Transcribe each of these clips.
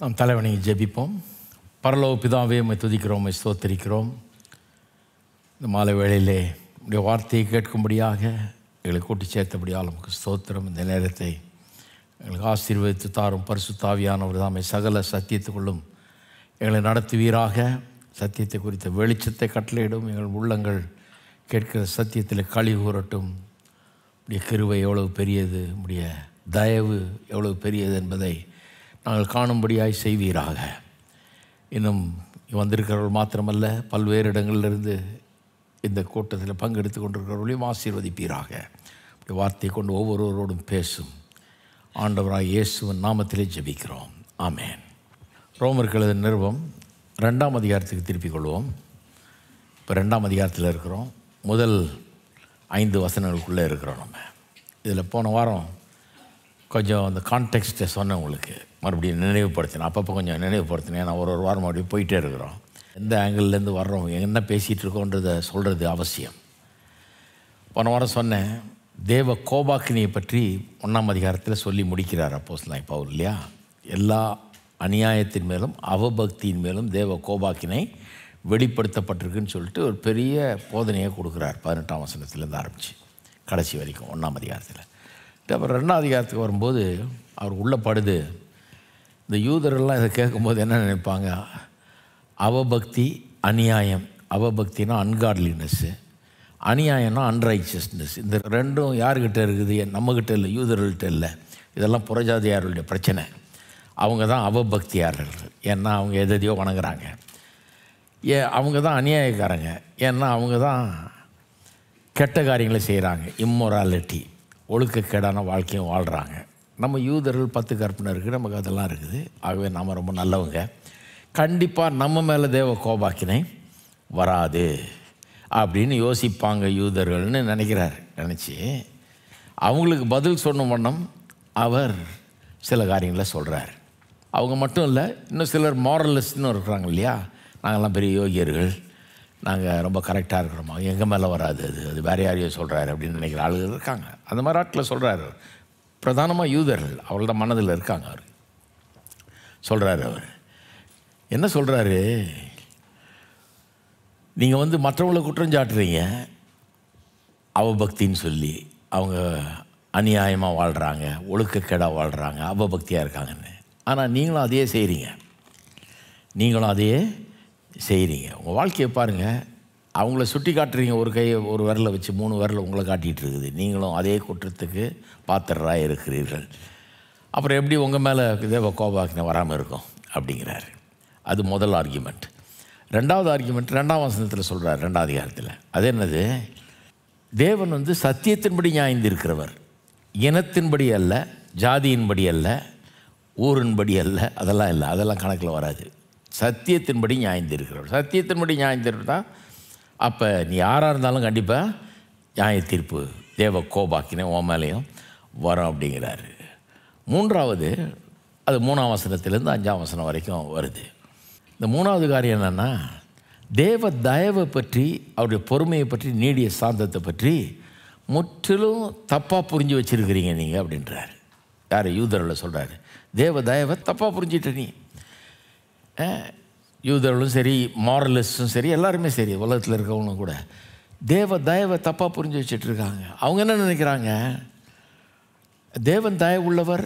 நாம் தலைவனையும் ஜெபிப்போம் பரலோ பிதாவே உண்மை துதிக்கிறோம் உண்மை ஸ்தோத்தரிக்கிறோம் இந்த மாலை வேளையிலே உடைய வார்த்தையை கேட்கும்படியாக எங்களை கூட்டி சேர்த்தபடியால் நமக்கு ஸ்தோத்திரம் இந்த நேரத்தை எங்களுக்கு ஆசீர்வதித்து தாரும் பரிசு தாவியானவர் தாமே சகல சத்தியத்துக்குள்ளும் எங்களை நடத்துவீராக சத்தியத்தை குறித்த வெளிச்சத்தை கட்டளையிடும் எங்கள் உள்ளங்கள் கேட்கிற சத்தியத்தில் களி கூறட்டும் உடைய கிருவை எவ்வளவு பெரியது உடைய தயவு எவ்வளவு பெரியது என்பதை நாங்கள் காணும்படியாய் செய்வீராக இன்னும் வந்திருக்கிறவர்கள் மாத்திரமல்ல பல்வேறு இடங்களிலிருந்து இந்த கூட்டத்தில் பங்கெடுத்து கொண்டிருக்கிறவர்களையும் ஆசீர்வதிப்பீராக இப்படி வார்த்தை கொண்டு ஒவ்வொருவரோடும் பேசும் ஆண்டவராக இயேசுவின் நாமத்திலே ஜபிக்கிறோம் ஆமேன் ரோமர்களது நிறுவம் ரெண்டாம் அதிகாரத்துக்கு திருப்பிக் கொள்வோம் இப்போ ரெண்டாம் அதிகாரத்தில் இருக்கிறோம் முதல் ஐந்து வசனங்களுக்குள்ளே இருக்கிறோம் நம்ம இதில் போன வாரம் கொஞ்சம் அந்த கான்டெக்ட்டை சொன்னேன் உங்களுக்கு மறுபடியும் நினைவுப்படுத்தினேன் அப்பப்போ கொஞ்சம் நினைவுப்படுத்தினேன் ஏன்னா ஒரு ஒரு வாரம் மறுபடியும் போயிட்டே இருக்கிறோம் எந்த ஆங்கிள்லேருந்து வர்றோம் என்ன பேசிகிட்டு இருக்கோன்றதை சொல்கிறது அவசியம் போன வாரம் சொன்னேன் தேவ கோபாக்கினியை பற்றி ஒன்றாம் அதிகாரத்தில் சொல்லி முடிக்கிறார் நான் இப்போ அவர் இல்லையா எல்லா அநியாயத்தின் மேலும் அவபக்தியின் மேலும் தேவ கோபாக்கினை வெளிப்படுத்தப்பட்டிருக்குன்னு சொல்லிட்டு ஒரு பெரிய போதனையை கொடுக்குறார் பதினெட்டாம் வசனத்துலேருந்து ஆரம்பித்து கடைசி வரைக்கும் ஒன்றாம் அதிகாரத்தில் அப்புறம் ரெண்டாம் அதிகாரத்துக்கு வரும்போது அவர் உள்ளே படுது இந்த யூதரெல்லாம் இதை கேட்கும்போது என்ன நினைப்பாங்க அவபக்தி அநியாயம் அவபக்தினா அன்காட்லினஸ்ஸு அநியாயம்னா அன்ரைச்சஸ்னஸ் இந்த ரெண்டும் யாருக்கிட்ட இருக்குது நம்மக்கிட்ட இல்லை யூதர்கள்ட்ட இல்லை இதெல்லாம் புறஜாதியாருடைய பிரச்சனை அவங்க தான் அவபக்தியாளர்கள் ஏன்னா அவங்க எதையோ வணங்குறாங்க ஏ அவங்க தான் அநியாயக்காரங்க ஏன்னா அவங்க தான் கெட்ட காரியங்களை செய்கிறாங்க இம்மொராலிட்டி ஒழுக்கக்கேடான வாழ்க்கையும் வாழ்கிறாங்க நம்ம யூதர்கள் பத்து கற்பனை இருக்குது நமக்கு அதெல்லாம் இருக்குது ஆகவே நாம் ரொம்ப நல்லவங்க கண்டிப்பாக நம்ம மேலே தேவ கோபாக்கினை வராது அப்படின்னு யோசிப்பாங்க யூதர்கள்னு நினைக்கிறார் நினச்சி அவங்களுக்கு பதில் சொன்ன வண்ணம் அவர் சில காரியங்களை சொல்கிறார் அவங்க மட்டும் இல்லை இன்னும் சிலர் மாரலிஸ்ட்னு இருக்கிறாங்க இல்லையா நாங்கள்லாம் பெரிய யோகியர்கள் நாங்கள் ரொம்ப கரெக்டாக இருக்கிறோமா எங்கள் மேலே வராது அது அது வேறு யாரையோ சொல்கிறாரு அப்படின்னு நினைக்கிற ஆளுகள் இருக்காங்க அந்த மாதிரி ஆட்களை சொல்கிறாரு பிரதானமாக யூதர்கள் அவர்களோட மனதில் இருக்காங்க அவர் சொல்கிறாரு அவர் என்ன சொல்கிறாரு நீங்கள் வந்து மற்றவங்களை குற்றம் சாட்டுறீங்க அவபக்தின்னு சொல்லி அவங்க அநியாயமாக வாழ்கிறாங்க ஒழுக்கக்கேடாக வாழ்கிறாங்க அவபக்தியாக இருக்காங்கன்னு ஆனால் நீங்களும் அதையே செய்கிறீங்க நீங்களும் அதையே செய்கிறீங்க உங்கள் வாழ்க்கையை பாருங்கள் அவங்கள சுட்டி காட்டுறீங்க ஒரு கையை ஒரு விரலை வச்சு மூணு விரலை உங்களை காட்டிகிட்டு இருக்குது நீங்களும் அதே குற்றத்துக்கு பாத்திரராக இருக்கிறீர்கள் அப்புறம் எப்படி உங்கள் மேலே தேவ கோபாக்கின வராமல் இருக்கும் அப்படிங்கிறாரு அது முதல் ஆர்கியூமெண்ட் ரெண்டாவது ஆர்கியூமெண்ட் ரெண்டாம் வசனத்தில் சொல்கிறார் ரெண்டாவது அதிகாரத்தில் அது என்னது தேவன் வந்து சத்தியத்தின்படி நியாயந்திருக்கிறவர் இனத்தின்படி அல்ல ஜாதியின்படி அல்ல ஊரின்படி அல்ல அதெல்லாம் இல்லை அதெல்லாம் கணக்கில் வராது சத்தியத்தின்படி நியாயந்திருக்கிறவர் சத்தியத்தின்படி நியாயந்திருந்தால் அப்போ நீ யாராக இருந்தாலும் கண்டிப்பாக நியாய தீர்ப்பு தேவ கோபாக்கினே உன் மேலேயும் வரும் அப்படிங்கிறாரு மூன்றாவது அது மூணாம் வசனத்திலேருந்து அஞ்சாம் வசனம் வரைக்கும் வருது இந்த மூணாவது காரியம் என்னென்னா தேவ தயவை பற்றி அவருடைய பொறுமையை பற்றி நீடிய சாந்தத்தை பற்றி முற்றிலும் தப்பாக புரிஞ்சு வச்சுருக்கிறீங்க நீங்கள் அப்படின்றார் யார் யூதர்களை சொல்கிறார் தேவ தயவை தப்பாக புரிஞ்சிட்ட நீ யூதர்களும் சரி மாரலிஸ்டும் சரி எல்லாருமே சரி உலகத்தில் இருக்கவங்களும் கூட தேவ தயவை தப்பாக புரிஞ்சு இருக்காங்க அவங்க என்ன நினைக்கிறாங்க தேவன் தயவு உள்ளவர்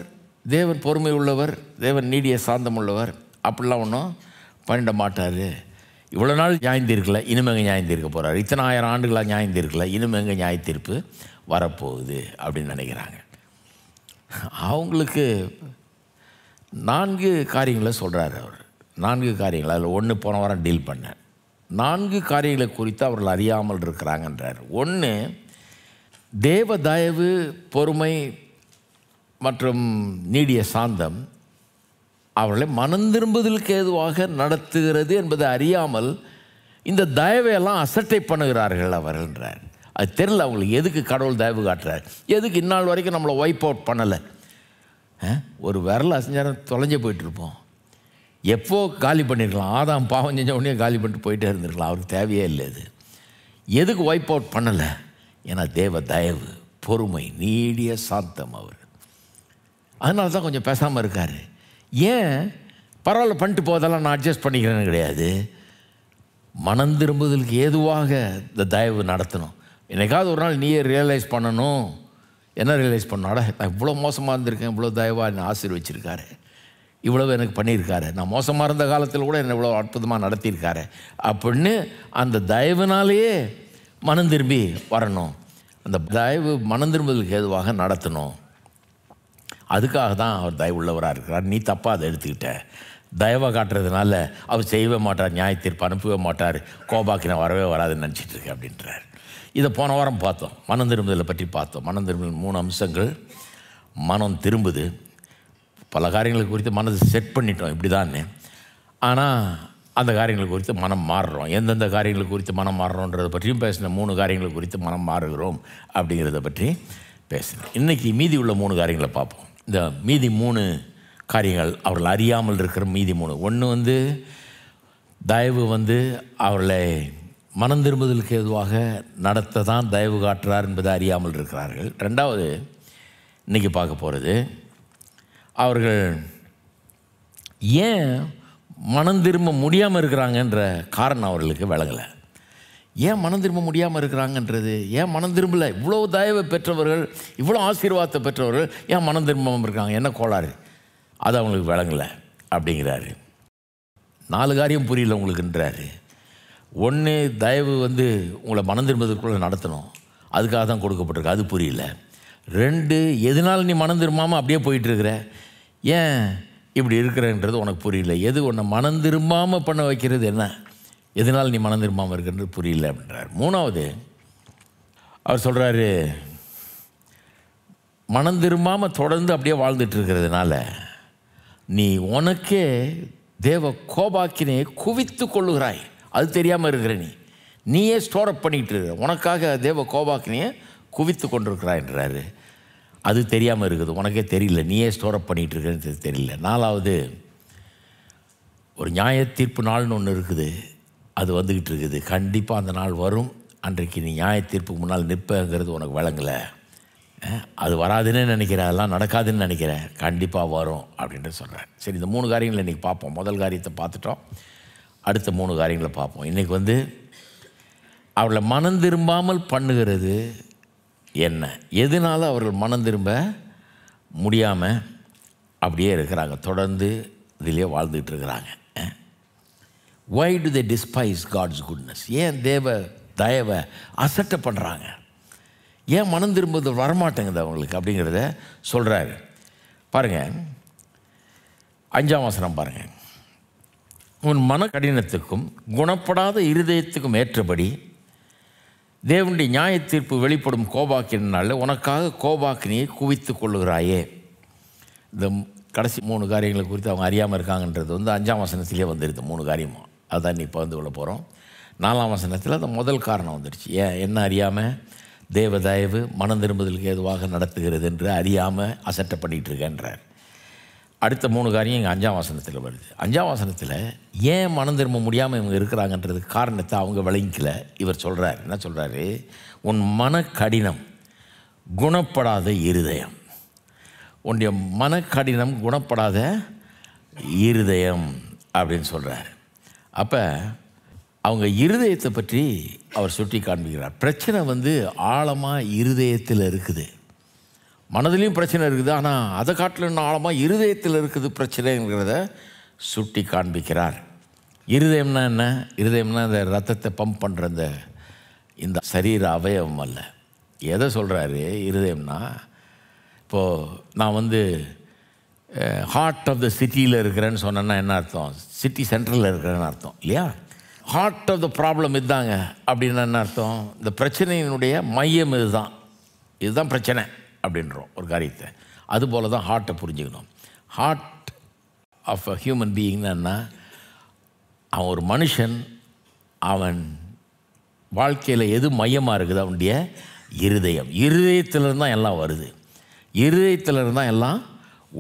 தேவன் பொறுமை உள்ளவர் தேவன் நீடிய சாந்தம் உள்ளவர் அப்படிலாம் ஒன்றும் பண்ணிட மாட்டார் இவ்வளோ நாள் நியாயந்தீர்க்கல இனிமேங்க நியாயந்தீர்க்க போகிறார் இத்தனை ஆயிரம் ஆண்டுகளாக நியாயந்தீர்க்கல இனிமேங்க நியாயத்தீர்ப்பு வரப்போகுது அப்படின்னு நினைக்கிறாங்க அவங்களுக்கு நான்கு காரியங்களை சொல்கிறார் அவர் நான்கு காரியங்கள் அதில் ஒன்று போன வாரம் டீல் பண்ணேன் நான்கு காரியங்களை குறித்து அவர்கள் அறியாமல் இருக்கிறாங்கன்றார் ஒன்று தேவ தயவு பொறுமை மற்றும் நீடிய சாந்தம் அவர்களை மனம் திரும்புதலுக்கு ஏதுவாக நடத்துகிறது என்பதை அறியாமல் இந்த தயவையெல்லாம் அசட்டை பண்ணுகிறார்கள் அவர் என்றார் அது தெரில அவங்களுக்கு எதுக்கு கடவுள் தயவு காட்டுறார் எதுக்கு இந்நாள் வரைக்கும் நம்மளை ஒய்ப் அவுட் பண்ணலை ஒரு விரல் அசஞ்சாரம் தொலைஞ்சு போயிட்டுருப்போம் எப்போ காலி பண்ணியிருக்கலாம் ஆதாம் பாவம் செஞ்ச உடனே காலி பண்ணிட்டு போயிட்டே இருந்திருக்கலாம் அவருக்கு தேவையே இல்லை இது எதுக்கு ஒய்ப் அவுட் பண்ணலை ஏன்னா தேவ தயவு பொறுமை நீடிய சாத்தம் அவர் அதனால தான் கொஞ்சம் பேசாமல் இருக்கார் ஏன் பரவாயில்ல பண்ணிட்டு போதெல்லாம் நான் அட்ஜஸ்ட் பண்ணிக்கிறேன்னு கிடையாது மனம் திரும்புதலுக்கு ஏதுவாக இந்த தயவு நடத்தணும் என்னைக்காவது ஒரு நாள் நீயே ரியலைஸ் பண்ணணும் என்ன ரியலைஸ் பண்ணாட நான் இவ்வளோ மோசமாக இருந்திருக்கேன் இவ்வளோ தயவாக என்னை ஆசீர்வச்சிருக்காரு இவ்வளவு எனக்கு பண்ணியிருக்காரு நான் மோசமாக இருந்த காலத்தில் கூட என்னை இவ்வளோ அற்புதமாக நடத்தியிருக்காரு அப்படின்னு அந்த தயவுனாலேயே மனம் திரும்பி வரணும் அந்த தயவு மனம் திரும்புதலுக்கு ஏதுவாக நடத்தணும் அதுக்காக தான் அவர் தயவுள்ளவராக இருக்கிறார் நீ தப்பாக அதை எடுத்துக்கிட்ட தயவாக காட்டுறதுனால அவர் செய்யவே மாட்டார் நியாயத்தீர்ப்பு அனுப்பவே மாட்டார் கோபாக்கின வரவே வராதுன்னு நினச்சிட்டு இருக்கேன் அப்படின்றார் இதை போன வாரம் பார்த்தோம் மனம் திரும்புதலை பற்றி பார்த்தோம் மனம் திரும்புதல் மூணு அம்சங்கள் மனம் திரும்புது பல காரியங்கள் குறித்து மனதை செட் பண்ணிட்டோம் இப்படி தான் ஆனால் அந்த காரியங்கள் குறித்து மனம் மாறுறோம் எந்தெந்த காரியங்கள் குறித்து மனம் மாறுறோன்றதை பற்றியும் பேசின மூணு காரியங்கள் குறித்து மனம் மாறுகிறோம் அப்படிங்கிறத பற்றி பேசுகிறேன் இன்றைக்கி மீதி உள்ள மூணு காரியங்களை பார்ப்போம் இந்த மீதி மூணு காரியங்கள் அவர்கள் அறியாமல் இருக்கிற மீதி மூணு ஒன்று வந்து தயவு வந்து அவர்களை மனம் திரும்புதலுக்கு எதுவாக நடத்த தான் தயவு காட்டுறார் என்பதை அறியாமல் இருக்கிறார்கள் ரெண்டாவது இன்றைக்கி பார்க்க போகிறது அவர்கள் ஏன் மனம் திரும்ப முடியாமல் இருக்கிறாங்கன்ற காரணம் அவர்களுக்கு விளங்கலை ஏன் மனம் திரும்ப முடியாமல் இருக்கிறாங்கன்றது ஏன் மனம் திரும்பலை இவ்வளோ தயவை பெற்றவர்கள் இவ்வளோ ஆசீர்வாதத்தை பெற்றவர்கள் ஏன் மனம் திரும்பாமல் இருக்காங்க என்ன கோளாறு அது அவங்களுக்கு விளங்கலை அப்படிங்கிறாரு நாலு காரியம் புரியல உங்களுக்குன்றாரு ஒன்று தயவு வந்து உங்களை மனம் திரும்பதற்குள்ளே நடத்தணும் அதுக்காக தான் கொடுக்கப்பட்டிருக்கு அது புரியல ரெண்டு எதனால நீ மனம் திரும்பாமல் அப்படியே போயிட்டுருக்கிற ஏன் இப்படி இருக்கிறன்றது உனக்கு புரியல எது உன்னை மனம் திரும்பாமல் பண்ண வைக்கிறது என்ன எதனால் நீ மனம் திரும்பாமல் இருக்கின்றது புரியல அப்படின்றார் மூணாவது அவர் சொல்கிறாரு மனம் திரும்பாமல் தொடர்ந்து அப்படியே வாழ்ந்துட்டுருக்கிறதுனால நீ உனக்கே தேவ கோபாக்கினே குவித்து கொள்ளுகிறாய் அது தெரியாமல் இருக்கிற நீ நீயே ஸ்டோரப் பண்ணிகிட்டு இருக்க உனக்காக தேவ கோபாக்கினையே குவித்து கொண்டிருக்கிறாய்ன்றாரு அது தெரியாமல் இருக்குது உனக்கே தெரியல நீயே ஸ்டோரப் பண்ணிகிட்டு இருக்கிறது தெரியல நாலாவது ஒரு நியாய தீர்ப்பு நாள்னு ஒன்று இருக்குது அது வந்துக்கிட்டு இருக்குது கண்டிப்பாக அந்த நாள் வரும் அன்றைக்கு நீ நியாய தீர்ப்புக்கு முன்னால் நிற்பங்கிறது உனக்கு வழங்கலை அது வராதுன்னு நினைக்கிற அதெல்லாம் நடக்காதுன்னு நினைக்கிறேன் கண்டிப்பாக வரும் அப்படின்ட்டு சொல்கிறேன் சரி இந்த மூணு காரியங்களை இன்றைக்கி பார்ப்போம் முதல் காரியத்தை பார்த்துட்டோம் அடுத்த மூணு காரியங்களை பார்ப்போம் இன்றைக்கி வந்து அவளை மனம் திரும்பாமல் பண்ணுகிறது என்ன எதனால் அவர்கள் மனம் திரும்ப முடியாமல் அப்படியே இருக்கிறாங்க தொடர்ந்து இதிலே வாழ்ந்துக்கிட்டு இருக்கிறாங்க why do they despise God's goodness ஏன் தேவ தயவை அசட்டை பண்ணுறாங்க ஏன் மனம் திரும்புவது வரமாட்டேங்குது அவங்களுக்கு அப்படிங்கிறத சொல்கிறாரு பாருங்கள் அஞ்சாம் வசனம் பாருங்கள் உன் மன கடினத்துக்கும் குணப்படாத இருதயத்துக்கும் ஏற்றபடி தேவனுடைய நியாய தீர்ப்பு வெளிப்படும் கோபாக்கினால் உனக்காக கோபாக்கினியை குவித்து கொள்ளுகிறாயே இந்த கடைசி மூணு காரியங்களை குறித்து அவங்க அறியாமல் இருக்காங்கன்றது வந்து அஞ்சாம் வசனத்திலே வந்துடுது மூணு காரியமாக அதான் நீ பகிர்ந்து கொள்ள போகிறோம் நாலாம் வசனத்தில் அந்த முதல் காரணம் வந்துடுச்சு ஏன் என்ன அறியாமல் தேவ தயவு மனம் திரும்புதலுக்கு எதுவாக நடத்துகிறது என்று அறியாமல் அசட்டை பண்ணிகிட்டு இருக்கேன்றார் அடுத்த மூணு காரியம் எங்கள் அஞ்சாம் வாசனத்தில் வருது அஞ்சாம் வாசனத்தில் ஏன் மனம் திரும்ப முடியாமல் இவங்க இருக்கிறாங்கன்றது காரணத்தை அவங்க விளங்கிக்கல இவர் சொல்கிறார் என்ன சொல்கிறாரு உன் மன கடினம் குணப்படாத இருதயம் உன்னுடைய மன கடினம் குணப்படாத இருதயம் அப்படின்னு சொல்கிறாரு அப்போ அவங்க இருதயத்தை பற்றி அவர் சுட்டி காண்பிக்கிறார் பிரச்சனை வந்து ஆழமாக இருதயத்தில் இருக்குது மனதிலையும் பிரச்சனை இருக்குது ஆனால் அதை காட்டிலும் ஆழமாக இருதயத்தில் இருக்குது பிரச்சனைங்கிறத சுட்டி காண்பிக்கிறார் இருதயம்னா என்ன இருதயம்னா இந்த ரத்தத்தை பம்ப் பண்ணுற இந்த இந்த சரீர அவயவம் அல்ல எதை சொல்கிறாரு இருதயம்னா இப்போது நான் வந்து ஹார்ட் ஆஃப் த சிட்டியில் இருக்கிறேன்னு சொன்னேன்னா என்ன அர்த்தம் சிட்டி சென்டரில் இருக்கிறேன்னு அர்த்தம் இல்லையா ஹார்ட் ஆஃப் த ப்ராப்ளம் இதுதாங்க அப்படின்னு என்ன அர்த்தம் இந்த பிரச்சனையினுடைய மையம் இதுதான் இதுதான் பிரச்சனை அப்படின்றோம் ஒரு காரியத்தை அதுபோல் தான் ஹார்ட்டை புரிஞ்சுக்கணும் ஹார்ட் ஆஃப் அ ஹியூமன் பீயிங்னா அவன் ஒரு மனுஷன் அவன் வாழ்க்கையில் எது மையமாக இருக்குது அவனுடைய இருதயம் இருதயத்திலிருந்து தான் எல்லாம் வருது இருதயத்திலிருந்து தான் எல்லாம்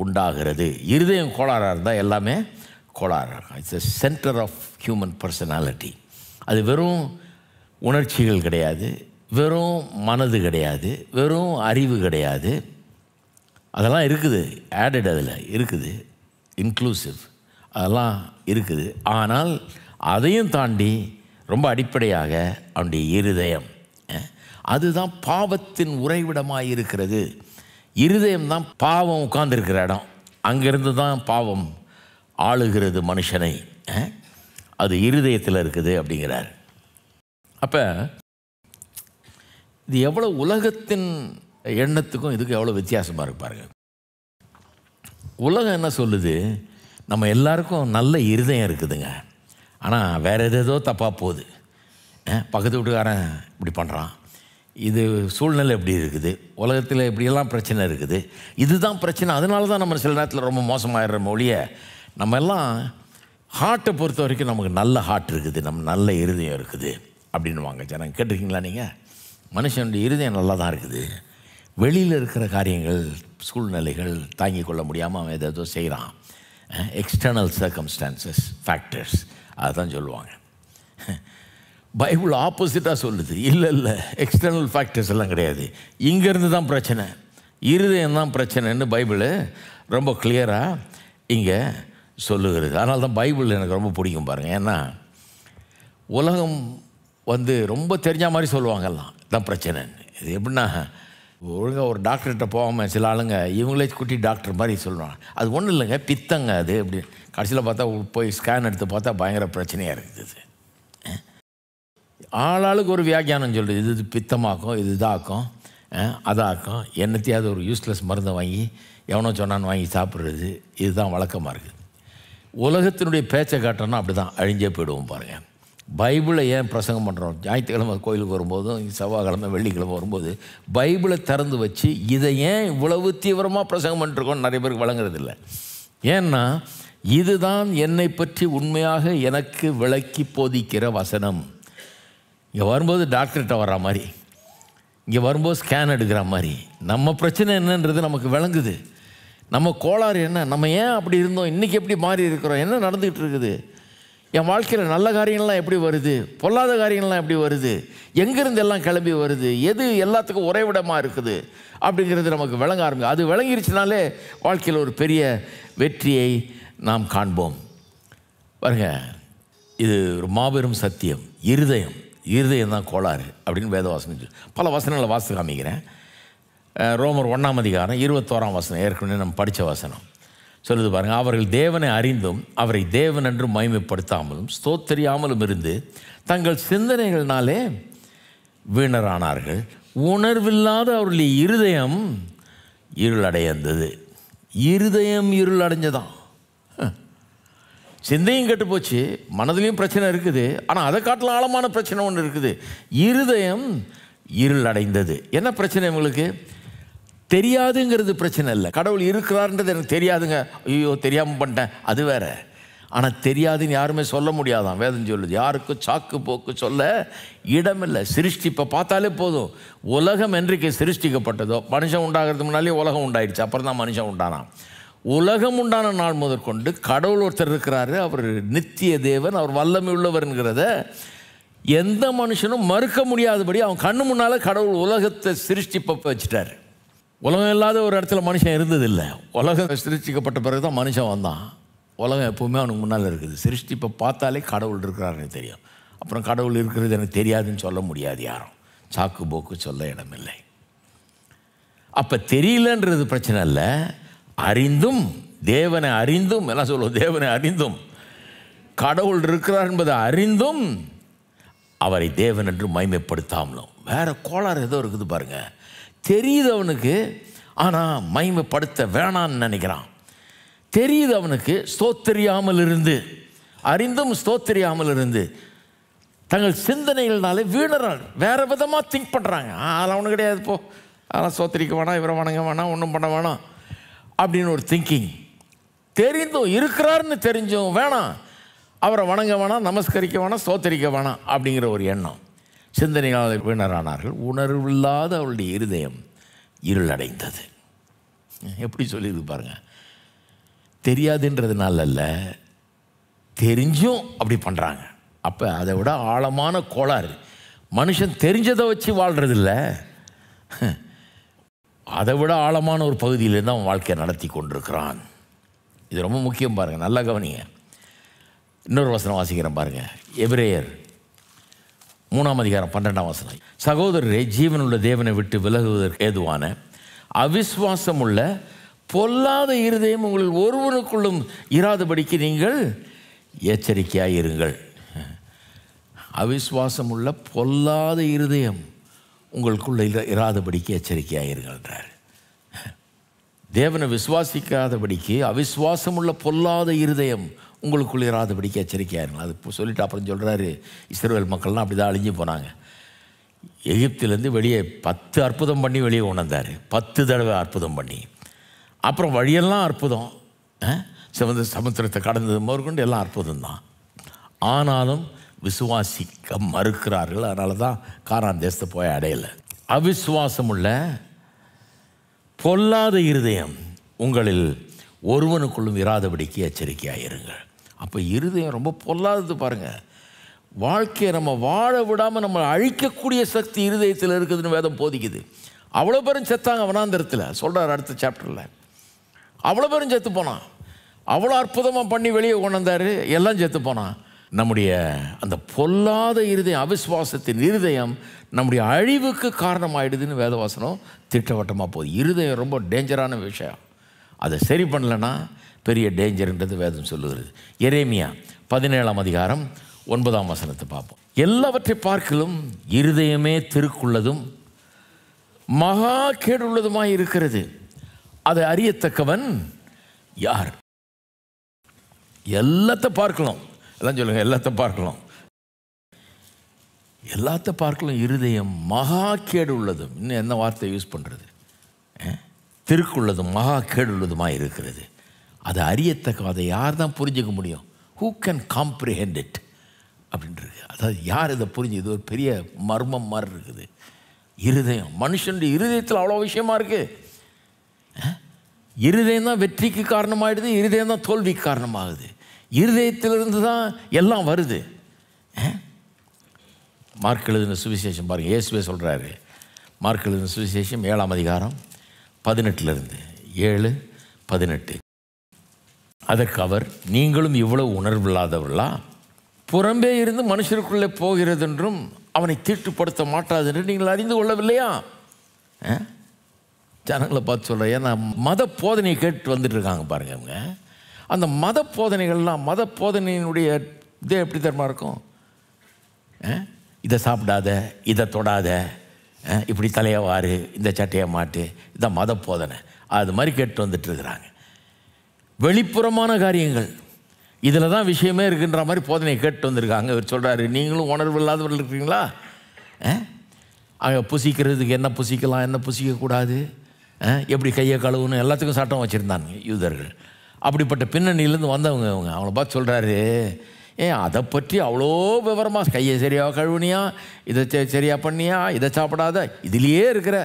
உண்டாகிறது இருதயம் கோளாறாக இருந்தால் எல்லாமே கோளாறு it's a centre of human personality அது வெறும் உணர்ச்சிகள் கிடையாது வெறும் மனது கிடையாது வெறும் அறிவு கிடையாது அதெல்லாம் இருக்குது ஆடட் அதில் இருக்குது இன்க்ளூசிவ் அதெல்லாம் இருக்குது ஆனால் அதையும் தாண்டி ரொம்ப அடிப்படையாக அவனுடைய இருதயம் அதுதான் பாவத்தின் உறைவிடமாக இருக்கிறது இருதயம் தான் பாவம் உட்கார்ந்துருக்கிற இடம் அங்கேருந்து தான் பாவம் ஆளுகிறது மனுஷனை அது இருதயத்தில் இருக்குது அப்படிங்கிறார் அப்போ இது எவ்வளோ உலகத்தின் எண்ணத்துக்கும் இதுக்கு எவ்வளோ வித்தியாசமாக இருப்பாருங்க உலகம் என்ன சொல்லுது நம்ம எல்லாருக்கும் நல்ல இருதயம் இருக்குதுங்க ஆனால் வேறு எதோ தப்பாக போகுது பக்கத்து வீட்டுக்காரன் இப்படி பண்ணுறான் இது சூழ்நிலை எப்படி இருக்குது உலகத்தில் இப்படியெல்லாம் பிரச்சனை இருக்குது இதுதான் பிரச்சனை அதனால தான் நம்ம சில நேரத்தில் ரொம்ப மோசமாகிடுற மொழியை நம்ம எல்லாம் ஹார்ட்டை பொறுத்த வரைக்கும் நமக்கு நல்ல ஹார்ட் இருக்குது நம்ம நல்ல இருதயம் இருக்குது அப்படின்வாங்க ஜனங்க கேட்டிருக்கீங்களா நீங்கள் மனுஷனுடைய இருதயம் நல்லா தான் இருக்குது வெளியில் இருக்கிற காரியங்கள் சூழ்நிலைகள் தாங்கிக் கொள்ள முடியாமல் அவன் ஏதோ செய்கிறான் எக்ஸ்டர்னல் சர்க்கம்ஸ்டான்சஸ் ஃபேக்டர்ஸ் அதுதான் சொல்லுவாங்க பைபிள் ஆப்போசிட்டாக சொல்லுது இல்லை இல்லை எக்ஸ்டர்னல் ஃபேக்டர்ஸ் எல்லாம் கிடையாது இங்கேருந்து தான் பிரச்சனை இருதயம் தான் பிரச்சனைன்னு பைபிள் ரொம்ப கிளியராக இங்கே சொல்லுகிறது அதனால் தான் பைபிள் எனக்கு ரொம்ப பிடிக்கும் பாருங்கள் ஏன்னா உலகம் வந்து ரொம்ப தெரிஞ்ச மாதிரி சொல்லுவாங்கல்லாம் தான் பிரச்சனை இது எப்படின்னா ஒழுங்காக ஒரு டாக்டர்கிட்ட போகாமல் சில ஆளுங்க இவங்களே குட்டி டாக்டர் மாதிரி சொல்லுவாங்க அது ஒன்றும் இல்லைங்க பித்தங்க அது அப்படி கடைசியில் பார்த்தா போய் ஸ்கேன் எடுத்து பார்த்தா பயங்கர பிரச்சனையாக இருக்குது ஆளாளுக்கு ஒரு வியாக்கியானம் சொல்லுது இது இது பித்தமாக்கும் இது இதாக்கும் அதாக்கும் என்னத்தையாவது ஒரு யூஸ்லெஸ் மருந்தை வாங்கி எவனோ சொன்னான்னு வாங்கி சாப்பிட்றது இதுதான் வழக்கமாக இருக்குது உலகத்தினுடைய பேச்சை காட்டுறோன்னா அப்படி தான் அழிஞ்சே போயிடுவோம் பாருங்கள் பைபிளை ஏன் பிரசங்கம் பண்ணுறோம் ஞாயிற்றுக்கிழமை கோயிலுக்கு வரும்போதும் செவ்வாய்க்கிழமை வெள்ளிக்கிழமை வரும்போது பைபிளை திறந்து வச்சு இதை ஏன் இவ்வளவு தீவிரமாக பிரசங்கம் பண்ணிருக்கோன்னு நிறைய பேருக்கு வழங்குறதில்ல ஏன்னா இதுதான் என்னை பற்றி உண்மையாக எனக்கு விளக்கி போதிக்கிற வசனம் இங்கே வரும்போது டாக்டர்கிட்ட வர்ற மாதிரி இங்கே வரும்போது ஸ்கேன் எடுக்கிற மாதிரி நம்ம பிரச்சனை என்னன்றது நமக்கு விளங்குது நம்ம கோளாறு என்ன நம்ம ஏன் அப்படி இருந்தோம் இன்றைக்கி எப்படி மாறி இருக்கிறோம் என்ன நடந்துக்கிட்டு இருக்குது என் வாழ்க்கையில் நல்ல காரியங்கள்லாம் எப்படி வருது பொல்லாத காரியங்கள்லாம் எப்படி வருது எங்கேருந்து எல்லாம் கிளம்பி வருது எது எல்லாத்துக்கும் உறைவிடமாக இருக்குது அப்படிங்கிறது நமக்கு விளங்க ஆரம்பிக்கும் அது விளங்கிருச்சுனாலே வாழ்க்கையில் ஒரு பெரிய வெற்றியை நாம் காண்போம் பாருங்க இது ஒரு மாபெரும் சத்தியம் இருதயம் இருதயம் தான் கோளாறு அப்படின்னு வேத வாசனை பல வசனங்களை வாசித்து காமிக்கிறேன் ரோமர் ஒன்றாம் அதிகாரம் இருபத்தோராம் வசனம் ஏற்கனவே நம்ம படித்த வசனம் சொல்லுது பாருங்கள் அவர்கள் தேவனை அறிந்தும் அவரை தேவன் என்று மகிமைப்படுத்தாமலும் ஸ்தோத்தரியாமலும் இருந்து தங்கள் சிந்தனைகள்னாலே வீணரானார்கள் உணர்வில்லாத அவர்களுடைய இருதயம் இருளடைந்தது இருதயம் இருளடைஞ்சதான் சிந்தையும் கெட்டு போச்சு மனதிலையும் பிரச்சனை இருக்குது ஆனால் அதை காட்டில் ஆழமான பிரச்சனை ஒன்று இருக்குது இருதயம் இருளடைந்தது என்ன பிரச்சனை உங்களுக்கு தெரியாதுங்கிறது பிரச்சனை இல்லை கடவுள் இருக்கிறார்ன்றது எனக்கு தெரியாதுங்க ஐயோ தெரியாமல் பண்ணிட்டேன் அது வேற ஆனால் தெரியாதுன்னு யாருமே சொல்ல முடியாதான் வேதம் சொல்லுது யாருக்கும் சாக்கு போக்கு சொல்ல இடமில்லை சிருஷ்டி இப்போ பார்த்தாலே போதும் உலகம் என்றைக்கு சிருஷ்டிக்கப்பட்டதோ மனுஷன் உண்டாகிறது முன்னாலே உலகம் உண்டாயிடுச்சு அப்புறம் தான் மனுஷன் உண்டானான் உலகம் உண்டான நாள் முதற்கொண்டு கடவுள் ஒருத்தர் இருக்கிறாரு அவர் நித்திய தேவன் அவர் வல்லமை உள்ளவர்ங்கிறத எந்த மனுஷனும் மறுக்க முடியாதபடி அவன் கண்ணு முன்னால் கடவுள் உலகத்தை சிருஷ்டிப்ப வச்சுட்டார் உலகம் இல்லாத ஒரு இடத்துல மனுஷன் இருந்ததில்லை உலகம் சிருஷ்டிக்கப்பட்ட பிறகு தான் மனுஷன் வந்தான் உலகம் எப்போவுமே அவனுக்கு முன்னால் இருக்குது சிருஷ்டி இப்போ பார்த்தாலே கடவுள் இருக்கிறாருன்னு தெரியும் அப்புறம் கடவுள் இருக்கிறது எனக்கு தெரியாதுன்னு சொல்ல முடியாது யாரும் சாக்கு போக்கு சொல்ல இடமில்லை அப்போ தெரியலன்றது பிரச்சனை இல்லை அறிந்தும் தேவனை அறிந்தும் எல்லாம் சொல்லுவோம் தேவனை அறிந்தும் கடவுள் இருக்கிறார் என்பதை அறிந்தும் அவரை தேவன் என்று மைமைப்படுத்தாமலும் வேறு கோளாறு ஏதோ இருக்குது பாருங்கள் தெரியுது அவனுக்கு ஆனால் மைமைப்படுத்த வேணான்னு நினைக்கிறான் தெரியுது அவனுக்கு ஸ்தோத்தரியாமல் இருந்து அறிந்தும் ஸ்தோத்தரியாமல் இருந்து தங்கள் சிந்தனைகள்னாலே வீணரால் வேறு விதமாக திங்க் பண்ணுறாங்க அதெல்லாம் அவனு கிடையாது போ அதெல்லாம் சோத்திரிக்க வேணாம் இவரை வணங்க வேணாம் ஒன்றும் பண்ண வேணாம் அப்படின்னு ஒரு திங்கிங் தெரிந்தும் இருக்கிறாருன்னு தெரிஞ்சும் வேணாம் அவரை வணங்க வேணாம் நமஸ்கரிக்க வேணாம் சோத்தரிக்க வேணாம் அப்படிங்கிற ஒரு எண்ணம் சிந்தனையாளர் வீணரானார்கள் உணர்வில்லாத அவளுடைய இருதயம் இருளடைந்தது எப்படி சொல்லியிருக்கு பாருங்கள் தெரியாதுன்றதுனால அல்ல தெரிஞ்சும் அப்படி பண்ணுறாங்க அப்போ அதை விட ஆழமான கோளாறு மனுஷன் தெரிஞ்சதை வச்சு வாழ்கிறது இல்லை அதை விட ஆழமான ஒரு பகுதியிலேருந்து அவன் வாழ்க்கையை நடத்தி கொண்டிருக்கிறான் இது ரொம்ப முக்கியம் பாருங்கள் நல்லா கவனிங்க இன்னொரு வசனம் வாசிக்கிறேன் பாருங்கள் எபிரேயர் மூணாம் அதிகாரம் பன்னெண்டாம் வசனம் சகோதரரே ஜீவனுள்ள தேவனை விட்டு விலகுவதற்கு ஏதுவான அவிஸ்வாசம் உள்ள பொல்லாத இருதயம் உங்களில் ஒருவனுக்குள்ளும் இராதபடிக்கு நீங்கள் எச்சரிக்கையாக இருங்கள் அவிஸ்வாசம் உள்ள பொல்லாத இருதயம் உங்களுக்குள்ள இராதபடிக்கு எச்சரிக்கையாக இருங்கள்ன்றார் தேவனை விசுவாசிக்காதபடிக்கு அவிஸ்வாசம் உள்ள பொல்லாத இருதயம் உங்களுக்குள்ளே இராதபடிக்கு எச்சரிக்கையாக இருங்கள் அது இப்போ சொல்லிட்டு அப்புறம் சொல்கிறாரு இஸ்ரேல் மக்கள்லாம் அப்படி தான் அழிஞ்சு போனாங்க எகிப்திலேருந்து வெளியே பத்து அற்புதம் பண்ணி வெளியே உணர்ந்தார் பத்து தடவை அற்புதம் பண்ணி அப்புறம் வழியெல்லாம் அற்புதம் சிவந்த சமுத்திரத்தை கடந்தது முதற்கொண்டு எல்லாம் அற்புதம் தான் ஆனாலும் விசுவாசிக்க மறுக்கிறார்கள் அதனால தான் காரான் தேசத்தை போய் அடையலை அவிசுவாசம் உள்ள பொல்லாத இருதயம் உங்களில் ஒருவனுக்குள்ளும் இராதபடிக்கு எச்சரிக்கையாயிருங்கள் அப்போ இருதயம் ரொம்ப பொல்லாதது பாருங்கள் வாழ்க்கையை நம்ம வாழ விடாமல் நம்ம அழிக்கக்கூடிய சக்தி இருதயத்தில் இருக்குதுன்னு வேதம் போதிக்குது அவ்வளோ பேரும் செத்தாங்க வனாந்திரத்தில் சொல்கிறார் அடுத்த சாப்டரில் அவ்வளோ பேரும் செத்து போனான் அவ்வளோ அற்புதமாக பண்ணி வெளியே கொண்டு எல்லாம் செத்து போனான் நம்முடைய அந்த பொல்லாத இருதயம் அவிஸ்வாசத்தின் இருதயம் நம்முடைய அழிவுக்கு காரணமாயிடுதுன்னு வேதவாசனம் திட்டவட்டமாக போகுது இருதயம் ரொம்ப டேஞ்சரான விஷயம் அதை சரி பண்ணலன்னா பெரிய டேஞ்சர்ன்றது வேதம் சொல்லுகிறது எரேமியா பதினேழாம் அதிகாரம் ஒன்பதாம் வசனத்தை பார்ப்போம் எல்லாவற்றை பார்க்கலும் இருதயமே திருக்குள்ளதும் மகா கேடுள்ளதுமாய் இருக்கிறது அதை அறியத்தக்கவன் யார் எல்லாத்த பார்க்கலாம் எல்லாம் சொல்லுங்கள் எல்லாத்த பார்க்கலாம் எல்லாத்த பார்க்கலாம் இருதயம் மகா கேடு உள்ளதும் இன்னும் என்ன வார்த்தை யூஸ் பண்ணுறது திருக்குள்ளதும் மகா கேடு உள்ளதுமாக இருக்கிறது அது அறியத்தக்க அதை யார் தான் புரிஞ்சுக்க முடியும் ஹூ கேன் காம்ப்ரிஹெண்ட் இட் அப்படின்றது அதாவது யார் இதை புரிஞ்சு இது ஒரு பெரிய மர்மம் மாதிரி இருக்குது இருதயம் மனுஷனுடைய இருதயத்தில் அவ்வளோ விஷயமா இருக்குது இருதயம் தான் வெற்றிக்கு காரணமாகிடுது இருதயம் தான் தோல்விக்கு காரணமாகுது இருதயத்திலிருந்து தான் எல்லாம் வருது மார்க் எழுதின சுவிசேஷம் பாருங்கள் இயேசுவே சொல்கிறாரு மார்க் எழுதின சுவிசேஷம் ஏழாம் அதிகாரம் பதினெட்டுலேருந்து ஏழு பதினெட்டு அதற்கு அவர் நீங்களும் இவ்வளவு உணர்வில்லாதவர்களா புறம்பே இருந்து மனுஷருக்குள்ளே போகிறது என்றும் அவனை தீட்டுப்படுத்த மாட்டாது என்று நீங்கள் அறிந்து கொள்ளவில்லையா ஜனங்களை பார்த்து சொல்கிறேன் ஏன்னா மத போதனையை கேட்டு வந்துட்டு இருக்காங்க பாருங்க அவங்க அந்த மத போதனைகள்லாம் மத போதனையினுடைய இதே எப்படி தருமா இருக்கும் இதை சாப்பிடாத இதை தொடாத இப்படி தலையவாறு இந்த சட்டையை மாட்டு இதான் மத போதனை அது மாதிரி கேட்டு வந்துட்டு இருக்கிறாங்க வெளிப்புறமான காரியங்கள் இதில் தான் விஷயமே இருக்குன்ற மாதிரி போதனை கேட்டு வந்திருக்காங்க இவர் சொல்கிறாரு நீங்களும் உணர்வு இல்லாதவர்கள் இருக்கிறீங்களா அங்கே புசிக்கிறதுக்கு என்ன புசிக்கலாம் என்ன புசிக்கக்கூடாது எப்படி கையை கழுவுன்னு எல்லாத்துக்கும் சட்டம் வச்சுருந்தாங்க யூதர்கள் அப்படிப்பட்ட பின்னணியிலேருந்து வந்தவங்க அவங்க அவங்கள பார்த்து சொல்கிறாரு ஏன் அதை பற்றி அவ்வளோ விவரமாக கையை சரியாக கழுவுனியா இதை சரியாக பண்ணியா இதை சாப்பிடாத இதிலேயே இருக்கிற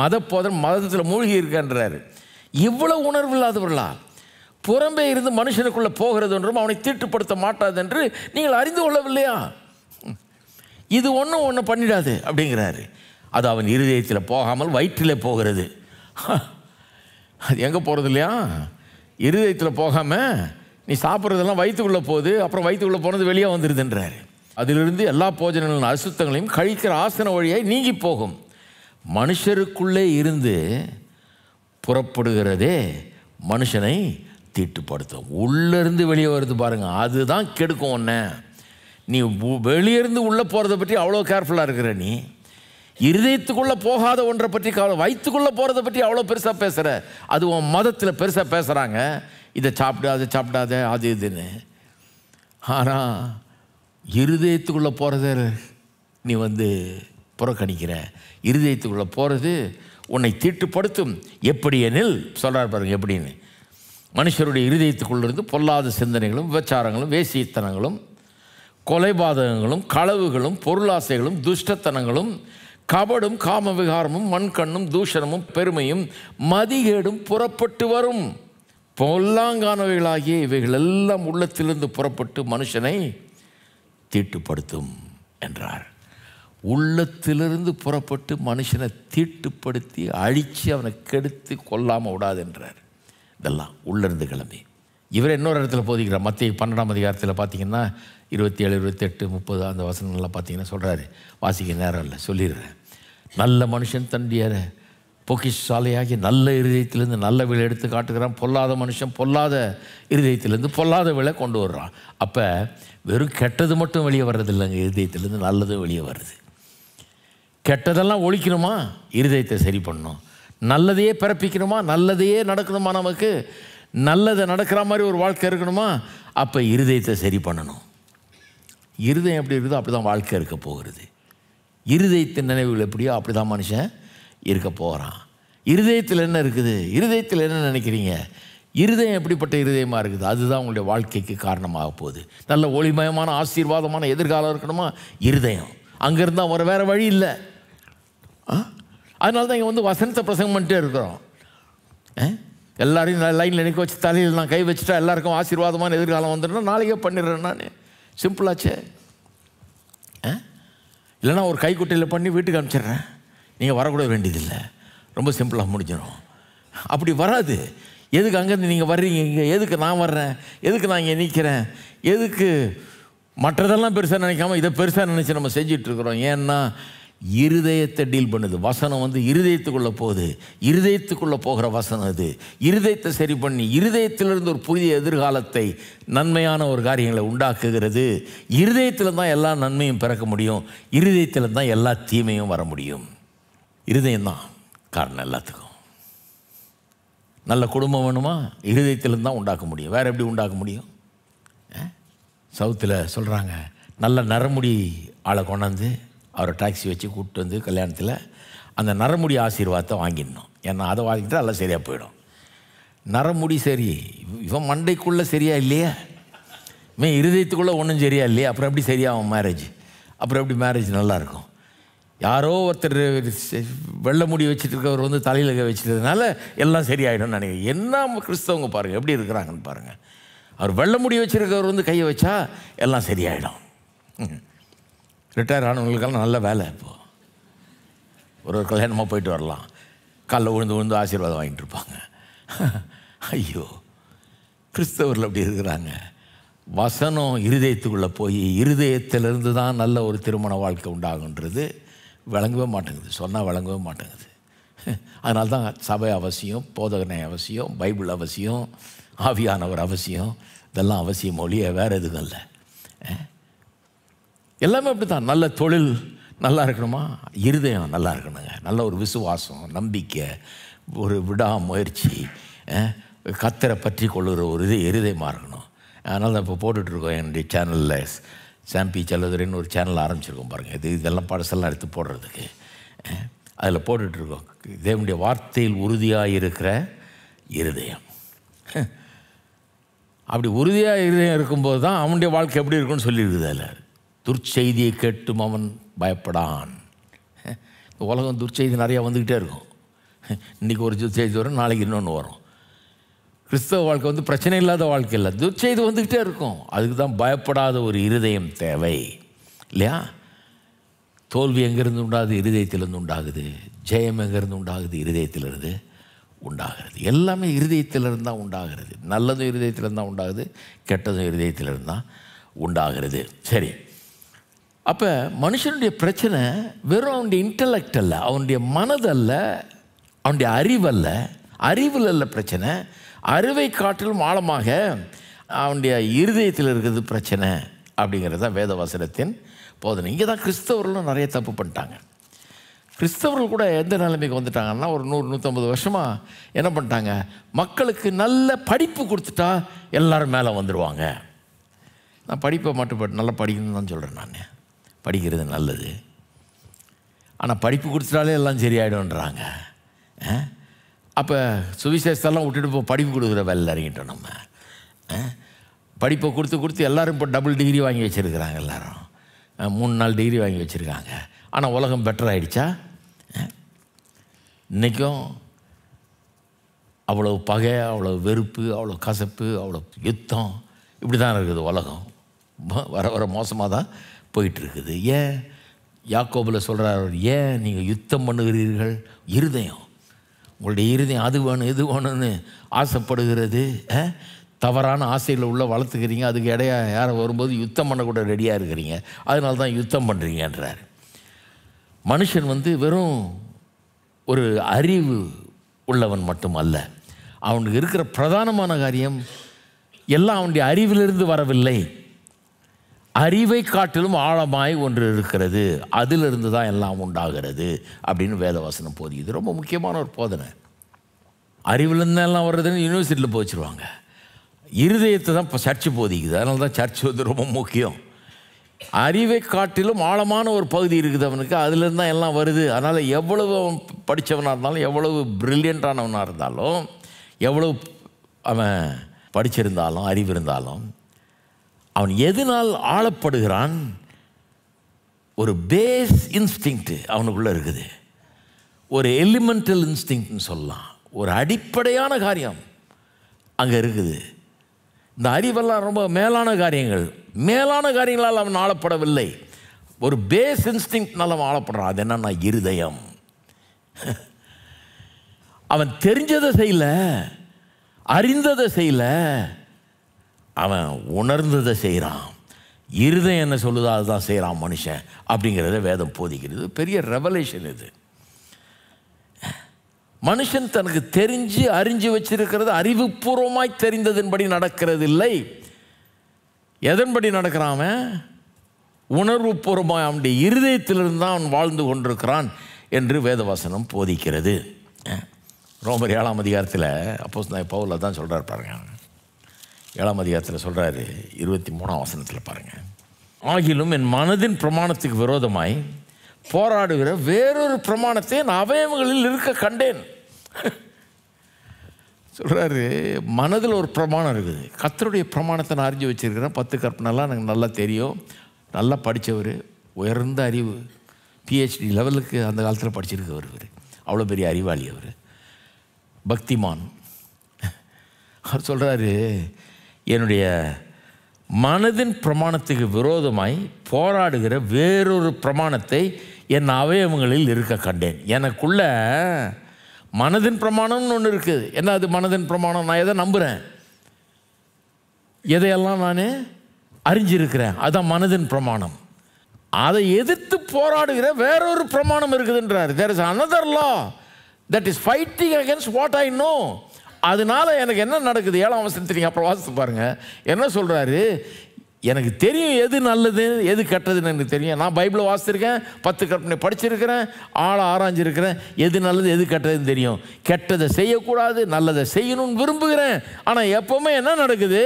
மத போதம் மதத்தில் மூழ்கி இருக்கன்றாரு இவ்வளோ உணர்வு இல்லாதவர்களா புறம்பே இருந்து மனுஷனுக்குள்ளே போகிறது என்றும் அவனை தீட்டுப்படுத்த மாட்டாது என்று நீங்கள் அறிந்து கொள்ளவில்லையா இது ஒன்றும் ஒன்று பண்ணிடாது அப்படிங்கிறாரு அது அவன் இருதயத்தில் போகாமல் வயிற்றில் போகிறது அது எங்கே போகிறது இல்லையா இருதயத்தில் போகாமல் நீ சாப்பிட்றதெல்லாம் வயிற்றுக்குள்ளே போகுது அப்புறம் வயிற்றுக்குள்ளே போனது வெளியே வந்துடுதுன்றாரு அதிலிருந்து எல்லா போஜனங்களின் அசுத்தங்களையும் கழிக்கிற ஆசன வழியாய் நீங்கி போகும் மனுஷருக்குள்ளே இருந்து புறப்படுகிறதே மனுஷனை தீட்டுப்படுத்தும் உள்ளேருந்து வெளியே வருது பாருங்கள் அதுதான் கெடுக்கும் ஒன்று நீ வெளியேருந்து உள்ளே போகிறத பற்றி அவ்வளோ கேர்ஃபுல்லாக இருக்கிற நீ இருதயத்துக்குள்ளே போகாத ஒன்றை பற்றி கவலை வயிற்றுக்குள்ளே போகிறத பற்றி அவ்வளோ பெருசாக பேசுகிற அது உன் மதத்தில் பெருசாக பேசுகிறாங்க இதை சாப்பிடாத சாப்பிடாத அது இதுன்னு ஆனால் இருதயத்துக்குள்ளே போகிறத நீ வந்து புறக்கணிக்கிற இருதயத்துக்குள்ளே போகிறது உன்னை தீட்டுப்படுத்தும் எப்படி எனில் சொல்கிறார் பாருங்கள் எப்படின்னு மனுஷருடைய இருதயத்துக்குள்ளிருந்து பொல்லாத சிந்தனைகளும் விபச்சாரங்களும் வேசியத்தனங்களும் கொலைபாதகங்களும் களவுகளும் பொருளாசைகளும் துஷ்டத்தனங்களும் கபடும் காம விகாரமும் மண்கண்ணும் தூஷணமும் பெருமையும் மதிகேடும் புறப்பட்டு வரும் பொல்லாங்கானவைகளாகிய இவைகள் எல்லாம் உள்ளத்திலிருந்து புறப்பட்டு மனுஷனை தீட்டுப்படுத்தும் என்றார் உள்ளத்திலிருந்து புறப்பட்டு மனுஷனை தீட்டுப்படுத்தி அழித்து அவனை கெடுத்து கொல்லாமல் விடாது என்றார் இதெல்லாம் உள்ளிருந்து கிளம்பி இவர் இன்னொரு இடத்துல போதிக்கிறார் மத்திய பன்னெண்டாம் அதிகாரத்தில் பார்த்தீங்கன்னா இருபத்தி ஏழு இருபத்தெட்டு முப்பது அந்த வசனங்கள்லாம் பார்த்தீங்கன்னா சொல்கிறாரு வாசிக்க நேரம் இல்லை சொல்லிடுறேன் நல்ல மனுஷன் தண்டியார பொக்கிஷாலையாகி நல்ல இருதயத்திலேருந்து நல்ல விலை எடுத்து காட்டுகிறான் பொல்லாத மனுஷன் பொல்லாத இருதயத்திலேருந்து பொல்லாத விலை கொண்டு வர்றான் அப்போ வெறும் கெட்டது மட்டும் வெளியே வர்றதில்லைங்க இருதயத்திலேருந்து நல்லதும் வெளியே வருது கெட்டதெல்லாம் ஒழிக்கணுமா இருதயத்தை சரி பண்ணும் நல்லதையே பிறப்பிக்கணுமா நல்லதையே நடக்கணுமா நமக்கு நல்லதை நடக்கிற மாதிரி ஒரு வாழ்க்கை இருக்கணுமா அப்போ இருதயத்தை சரி பண்ணணும் இருதயம் எப்படி இருக்குதோ அப்படி தான் வாழ்க்கை இருக்க போகிறது இருதயத்தின் நினைவுகள் எப்படியோ அப்படி தான் மனுஷன் இருக்க போகிறான் இருதயத்தில் என்ன இருக்குது இருதயத்தில் என்ன நினைக்கிறீங்க இருதயம் எப்படிப்பட்ட இருதயமாக இருக்குது அதுதான் உங்களுடைய வாழ்க்கைக்கு காரணமாக போகுது நல்ல ஒளிமயமான ஆசீர்வாதமான எதிர்காலம் இருக்கணுமா இருதயம் அங்கேருந்தால் ஒரு வேறு வழி இல்லை ஆ அதனால தான் இங்கே வந்து வசனத்தை பிரசங்கம் பண்ணிட்டே இருக்கிறோம் எல்லாரையும் லைனில் நிற்க வச்சு தலையில் நான் கை வச்சுட்டா எல்லாருக்கும் ஆசீர்வாதமான எதிர்காலம் வந்துடுறேன் நாளைக்கே பண்ணிடுறேன் நான் சிம்பிளாச்சே இல்லைனா ஒரு கைக்குட்டையில் பண்ணி வீட்டுக்கு அனுப்பிச்சிடுறேன் நீங்கள் வரக்கூட வேண்டியதில்லை ரொம்ப சிம்பிளாக முடிஞ்சிடும் அப்படி வராது எதுக்கு அங்கேருந்து நீங்கள் வர்றீங்க இங்கே எதுக்கு நான் வர்றேன் எதுக்கு நான் இங்கே நிற்கிறேன் எதுக்கு மற்றதெல்லாம் பெருசாக நினைக்காம இதை பெருசாக நினச்சி நம்ம செஞ்சிட்ருக்குறோம் ஏன்னா இருதயத்தை டீல் பண்ணுது வசனம் வந்து இருதயத்துக்குள்ளே போகுது இருதயத்துக்குள்ளே போகிற வசனம் அது இருதயத்தை சரி பண்ணி இருதயத்திலிருந்து ஒரு புதிய எதிர்காலத்தை நன்மையான ஒரு காரியங்களை உண்டாக்குகிறது இருதயத்தில் தான் எல்லா நன்மையும் பிறக்க முடியும் இருதயத்தில் தான் எல்லா தீமையும் வர முடியும் இருதயம்தான் காரணம் எல்லாத்துக்கும் நல்ல குடும்பம் வேணுமா இருதயத்திலிருந்து தான் உண்டாக்க முடியும் வேறு எப்படி உண்டாக்க முடியும் சவுத்தில் சொல்கிறாங்க நல்ல நரமுடி ஆளை கொண்டாந்து அவரை டாக்ஸி வச்சு கூப்பிட்டு வந்து கல்யாணத்தில் அந்த நரமுடி ஆசீர்வாதத்தை வாங்கிடணும் ஏன்னா அதை வாங்கிட்டு எல்லாம் சரியாக போயிடும் நரமுடி சரி இவன் மண்டைக்குள்ளே சரியா இல்லையா இவன் இருதயத்துக்குள்ளே ஒன்றும் சரியா இல்லையா அப்புறம் எப்படி சரியாகும் மேரேஜ் அப்புறம் எப்படி மேரேஜ் நல்லாயிருக்கும் யாரோ ஒருத்தர் வெள்ளை முடி வச்சுட்டு இருக்கவர் வந்து தலையில் வச்சுட்டதுனால எல்லாம் சரியாயிடும்னு நினைக்கிறேன் என்ன கிறிஸ்தவங்க பாருங்கள் எப்படி இருக்கிறாங்கன்னு பாருங்கள் அவர் வெள்ளை முடி வச்சுருக்கவர் வந்து கையை வச்சா எல்லாம் சரியாயிடும் ரிட்டையர் ஆனவங்களுக்கெல்லாம் நல்ல வேலை இப்போது ஒரு ஒரு கல்யாணமாக போயிட்டு வரலாம் காலைல விழுந்து விழுந்து ஆசீர்வாதம் வாங்கிட்டு இருப்பாங்க ஐயோ கிறிஸ்தவர்கள் அப்படி இருக்கிறாங்க வசனம் இருதயத்துக்குள்ளே போய் இருதயத்திலிருந்து தான் நல்ல ஒரு திருமண வாழ்க்கை உண்டாகுன்றது விளங்கவே மாட்டேங்குது சொன்னால் விளங்கவே மாட்டேங்குது அதனால தான் சபை அவசியம் போதகனை அவசியம் பைபிள் அவசியம் ஆவியானவர் அவசியம் இதெல்லாம் அவசியம் மொழியை வேறு எதுவும் இல்லை எல்லாமே அப்படி தான் நல்ல தொழில் நல்லா இருக்கணுமா இருதயம் நல்லா இருக்கணுங்க நல்ல ஒரு விசுவாசம் நம்பிக்கை ஒரு விடாமுயற்சி கத்தரை பற்றி கொள்ளுற ஒரு இது இருதயமாக இருக்கணும் அதனால் தான் இப்போ போட்டுட்ருக்கோம் என்னுடைய சேனலில் சாம்பி செல்லதுரைன்னு ஒரு சேனல் ஆரம்பிச்சிருக்கோம் பாருங்கள் இது இதெல்லாம் படசெல்லாம் எடுத்து போடுறதுக்கு அதில் போட்டுட்ருக்கோம் தேவனுடைய வார்த்தையில் உறுதியாக இருக்கிற இருதயம் அப்படி உறுதியாக இருதயம் இருக்கும்போது தான் அவனுடைய வாழ்க்கை எப்படி இருக்குன்னு சொல்லியிருக்குது அதில் துர்ச்செய்தியை கேட்டும் அவன் பயப்படான் உலகம் துர்ச்செய்தி நிறையா வந்துக்கிட்டே இருக்கும் இன்றைக்கி ஒரு துர்ச்செய்தி வரும் நாளைக்கு இன்னொன்று வரும் கிறிஸ்தவ வாழ்க்கை வந்து பிரச்சனை இல்லாத வாழ்க்கை இல்லை துர்ச்செய்தி வந்துக்கிட்டே இருக்கும் அதுக்கு தான் பயப்படாத ஒரு இருதயம் தேவை இல்லையா தோல்வி எங்கேருந்து உண்டாகுது இருதயத்திலிருந்து உண்டாகுது ஜெயம் எங்கேருந்து உண்டாகுது இருதயத்திலிருந்து உண்டாகிறது எல்லாமே இருதயத்திலிருந்து தான் உண்டாகிறது நல்லதும் இருதயத்திலிருந்து தான் உண்டாகுது கெட்டதும் இருதயத்திலிருந்து தான் உண்டாகிறது சரி அப்போ மனுஷனுடைய பிரச்சனை வெறும் அவனுடைய இன்டலெக்ட் அல்ல அவனுடைய மனதல்ல அவனுடைய அறிவல்ல அறிவில் அல்ல பிரச்சனை அறிவை காட்டிலும் ஆழமாக அவனுடைய இருதயத்தில் இருக்கிறது பிரச்சனை அப்படிங்கிறது தான் வேதவாசனத்தின் போதனை இங்கே தான் கிறிஸ்தவர்களும் நிறைய தப்பு பண்ணிட்டாங்க கிறிஸ்தவர்கள் கூட எந்த நிலைமைக்கு வந்துட்டாங்கன்னா ஒரு நூறு நூற்றம்பது வருஷமாக என்ன பண்ணிட்டாங்க மக்களுக்கு நல்ல படிப்பு கொடுத்துட்டா எல்லோரும் மேலே வந்துடுவாங்க நான் படிப்பை மட்டும் நல்லா படிக்கணும்னு தான் சொல்கிறேன் நான் படிக்கிறது நல்லது ஆனால் படிப்பு கொடுத்துட்டாலே எல்லாம் சரியாயிடும்ன்றாங்க அப்போ சுவிசேஷத்தெல்லாம் விட்டுட்டு போ படிப்பு கொடுக்குற வேலை இறங்கிட்டோம் நம்ம படிப்பை கொடுத்து கொடுத்து எல்லோரும் இப்போ டபுள் டிகிரி வாங்கி வச்சுருக்கிறாங்க எல்லோரும் மூணு நாள் டிகிரி வாங்கி வச்சுருக்காங்க ஆனால் உலகம் பெட்டர் ஆகிடுச்சா இன்றைக்கும் அவ்வளோ பகை அவ்வளோ வெறுப்பு அவ்வளோ கசப்பு அவ்வளோ யுத்தம் இப்படி தான் இருக்குது உலகம் வர வர மோசமாக தான் போயிட்டுருக்குது ஏன் யாக்கோபில் சொல்கிறார் ஏன் நீங்கள் யுத்தம் பண்ணுகிறீர்கள் இருதயம் உங்களுடைய இருதயம் அது வேணும் இது வேணும்னு ஆசைப்படுகிறது தவறான ஆசையில் உள்ளே வளர்த்துக்கிறீங்க அதுக்கு இடையா யாரை வரும்போது யுத்தம் பண்ணக்கூட ரெடியாக இருக்கிறீங்க அதனால தான் யுத்தம் பண்ணுறீங்கன்றார் மனுஷன் வந்து வெறும் ஒரு அறிவு உள்ளவன் மட்டும் அல்ல அவனுக்கு இருக்கிற பிரதானமான காரியம் எல்லாம் அவனுடைய அறிவிலிருந்து வரவில்லை அறிவை காட்டிலும் ஆழமாய் ஒன்று இருக்கிறது அதிலிருந்து தான் எல்லாம் உண்டாகிறது அப்படின்னு வேதவாசனம் போதி இது ரொம்ப முக்கியமான ஒரு போதனை அறிவிலிருந்து எல்லாம் வர்றதுன்னு யூனிவர்சிட்டியில் போச்சுருவாங்க இருதயத்தை தான் இப்போ சர்ச்சு போதிக்குது அதனால தான் சர்ச் வந்து ரொம்ப முக்கியம் அறிவை காட்டிலும் ஆழமான ஒரு பகுதி இருக்குது அவனுக்கு அதுலேருந்து தான் எல்லாம் வருது அதனால் எவ்வளவு அவன் படித்தவனாக இருந்தாலும் எவ்வளவு ப்ரில்லியண்டானவனாக இருந்தாலும் எவ்வளவு அவன் படிச்சிருந்தாலும் அறிவு இருந்தாலும் அவன் எதனால் ஆளப்படுகிறான் ஒரு பேஸ் இன்ஸ்டிங்க்டு அவனுக்குள்ளே இருக்குது ஒரு எலிமெண்டல் இன்ஸ்டிங்க்ட்னு சொல்லலாம் ஒரு அடிப்படையான காரியம் அங்கே இருக்குது இந்த அறிவெல்லாம் ரொம்ப மேலான காரியங்கள் மேலான காரியங்களால் அவன் ஆளப்படவில்லை ஒரு பேஸ் இன்ஸ்டிங்க்னால் அவன் ஆளப்படுறான் அது என்னன்னா இருதயம் அவன் தெரிஞ்சதை செய்யல அறிந்ததை செய்யலை அவன் உணர்ந்ததை செய்கிறான் இருதயம் என்ன சொல்லுதா அதுதான் செய்கிறான் மனுஷன் அப்படிங்கிறத வேதம் போதிக்கிறது பெரிய ரெவலேஷன் இது மனுஷன் தனக்கு தெரிஞ்சு அறிஞ்சு வச்சிருக்கிறது அறிவுபூர்வமாய் தெரிந்ததன்படி நடக்கிறது இல்லை எதன்படி நடக்கிறான் அவன் உணர்வு பூர்வமாக அவனுடைய இருதயத்திலிருந்து தான் அவன் வாழ்ந்து கொண்டிருக்கிறான் என்று வேதவாசனம் போதிக்கிறது ரோமர் ஏழாம் அதிகாரத்தில் அப்போஸ் நான் பவுலில் தான் சொல்கிறார் பாருங்க ஏழாம் அதிகாரத்தில் சொல்கிறாரு இருபத்தி மூணாம் வசனத்தில் பாருங்கள் ஆகிலும் என் மனதின் பிரமாணத்துக்கு விரோதமாய் போராடுகிற வேறொரு பிரமாணத்தை நான் அவயவங்களில் இருக்க கண்டேன் சொல்கிறாரு மனதில் ஒரு பிரமாணம் இருக்குது கத்தருடைய பிரமாணத்தை நான் அறிஞ்சு வச்சுருக்கிறேன் பத்து கற்பனைலாம் எனக்கு நல்லா தெரியும் நல்லா படித்தவர் உயர்ந்த அறிவு பிஹெச்டி லெவலுக்கு அந்த காலத்தில் படிச்சிருக்கவர் இவர் அவ்வளோ பெரிய அறிவாளி அவர் பக்திமான் அவர் சொல்கிறாரு என்னுடைய மனதின் பிரமாணத்துக்கு விரோதமாய் போராடுகிற வேறொரு பிரமாணத்தை என் அவயவங்களில் இருக்க கண்டேன் எனக்குள்ள மனதின் பிரமாணம்னு ஒன்று இருக்குது என்ன அது மனதின் பிரமாணம் நான் எதை நம்புகிறேன் எதையெல்லாம் நான் அறிஞ்சிருக்கிறேன் அதுதான் மனதின் பிரமாணம் அதை எதிர்த்து போராடுகிற வேறொரு பிரமாணம் இருக்குதுன்றார் there is another law that is fighting against what I know அதனால எனக்கு என்ன நடக்குது ஏழாம் அவசரத்தை நீங்கள் அப்புறம் வாசித்து பாருங்கள் என்ன சொல்கிறாரு எனக்கு தெரியும் எது நல்லது எது கெட்டதுன்னு எனக்கு தெரியும் நான் பைபிளை வாசித்திருக்கேன் பத்து கற்பனை படிச்சிருக்கிறேன் ஆளை ஆராய்ஞ்சிருக்கிறேன் எது நல்லது எது கெட்டதுன்னு தெரியும் கெட்டதை செய்யக்கூடாது நல்லதை செய்யணும்னு விரும்புகிறேன் ஆனால் எப்போவுமே என்ன நடக்குது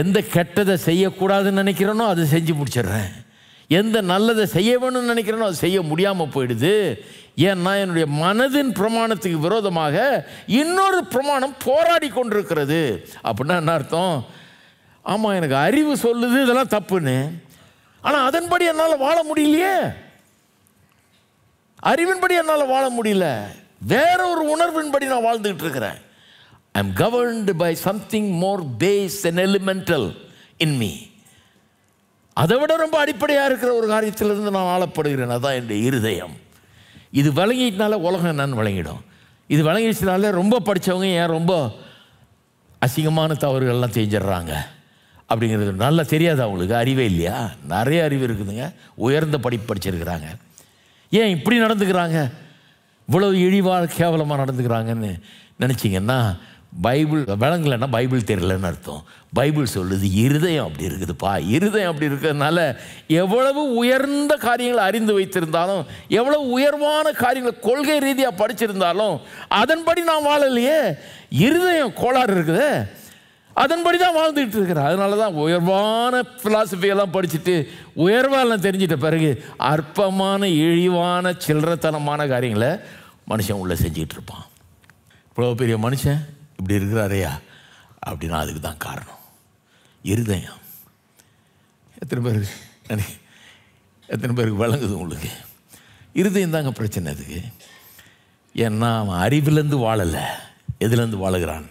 எந்த கெட்டதை செய்யக்கூடாதுன்னு நினைக்கிறேனோ அதை செஞ்சு முடிச்சிடுறேன் எந்த நல்லதை செய்ய வேணும்னு நினைக்கிறேனோ அது செய்ய முடியாமல் போயிடுது ஏன்னா என்னுடைய மனதின் பிரமாணத்துக்கு விரோதமாக இன்னொரு பிரமாணம் போராடி கொண்டிருக்கிறது அப்படின்னா என்ன அர்த்தம் ஆமாம் எனக்கு அறிவு சொல்லுது இதெல்லாம் தப்புன்னு ஆனால் அதன்படி என்னால் வாழ முடியலையே அறிவின்படி என்னால் வாழ முடியல வேற ஒரு உணர்வின்படி நான் வாழ்ந்துக்கிட்டு இருக்கிறேன் I am governed by something more base and elemental in me அதை விட ரொம்ப அடிப்படையாக இருக்கிற ஒரு காரியத்திலிருந்து நான் ஆளப்படுகிறேன் அதான் என்னுடைய இருதயம் இது விளங்கிட்டனால உலகம் என்னன்னு விளங்கிடும் இது விளங்கிடுச்சனால ரொம்ப படித்தவங்க ஏன் ரொம்ப அசிங்கமான தவறுகள்லாம் செஞ்சிடுறாங்க அப்படிங்கிறது நல்லா தெரியாது அவங்களுக்கு அறிவே இல்லையா நிறைய அறிவு இருக்குதுங்க உயர்ந்த படிப்பு படிச்சிருக்கிறாங்க ஏன் இப்படி நடந்துக்கிறாங்க இவ்வளவு இழிவாக கேவலமாக நடந்துக்கிறாங்கன்னு நினச்சிங்கன்னா பைபிள் விளங்கலைன்னா பைபிள் தெரியலன்னு அர்த்தம் பைபிள் சொல்லுது இருதயம் அப்படி இருக்குதுப்பா இருதயம் அப்படி இருக்கிறதுனால எவ்வளவு உயர்ந்த காரியங்களை அறிந்து வைத்திருந்தாலும் எவ்வளவு உயர்வான காரியங்களை கொள்கை ரீதியாக படிச்சிருந்தாலும் அதன்படி நான் வாழலையே இருதயம் கோளாறு இருக்குது அதன்படி தான் வாழ்ந்துகிட்டு இருக்கிறேன் அதனால தான் உயர்வான ஃபிலாசபியெல்லாம் படிச்சுட்டு உயர்வாலாம் தெரிஞ்சிட்ட பிறகு அற்பமான இழிவான சில்லறத்தனமான காரியங்களை மனுஷன் உள்ளே செஞ்சிகிட்டு இருப்பான் இவ்வளோ பெரிய மனுஷன் இப்படி இருக்கிறாரையா அப்படின்னா அதுக்கு தான் காரணம் இருதயம் எத்தனை பேருக்கு எத்தனை பேருக்கு வழங்குது உங்களுக்கு இருதயம் தாங்க பிரச்சனை அதுக்கு ஏன்னா அவன் அறிவிலேருந்து வாழலை எதுலேருந்து வாழுகிறான்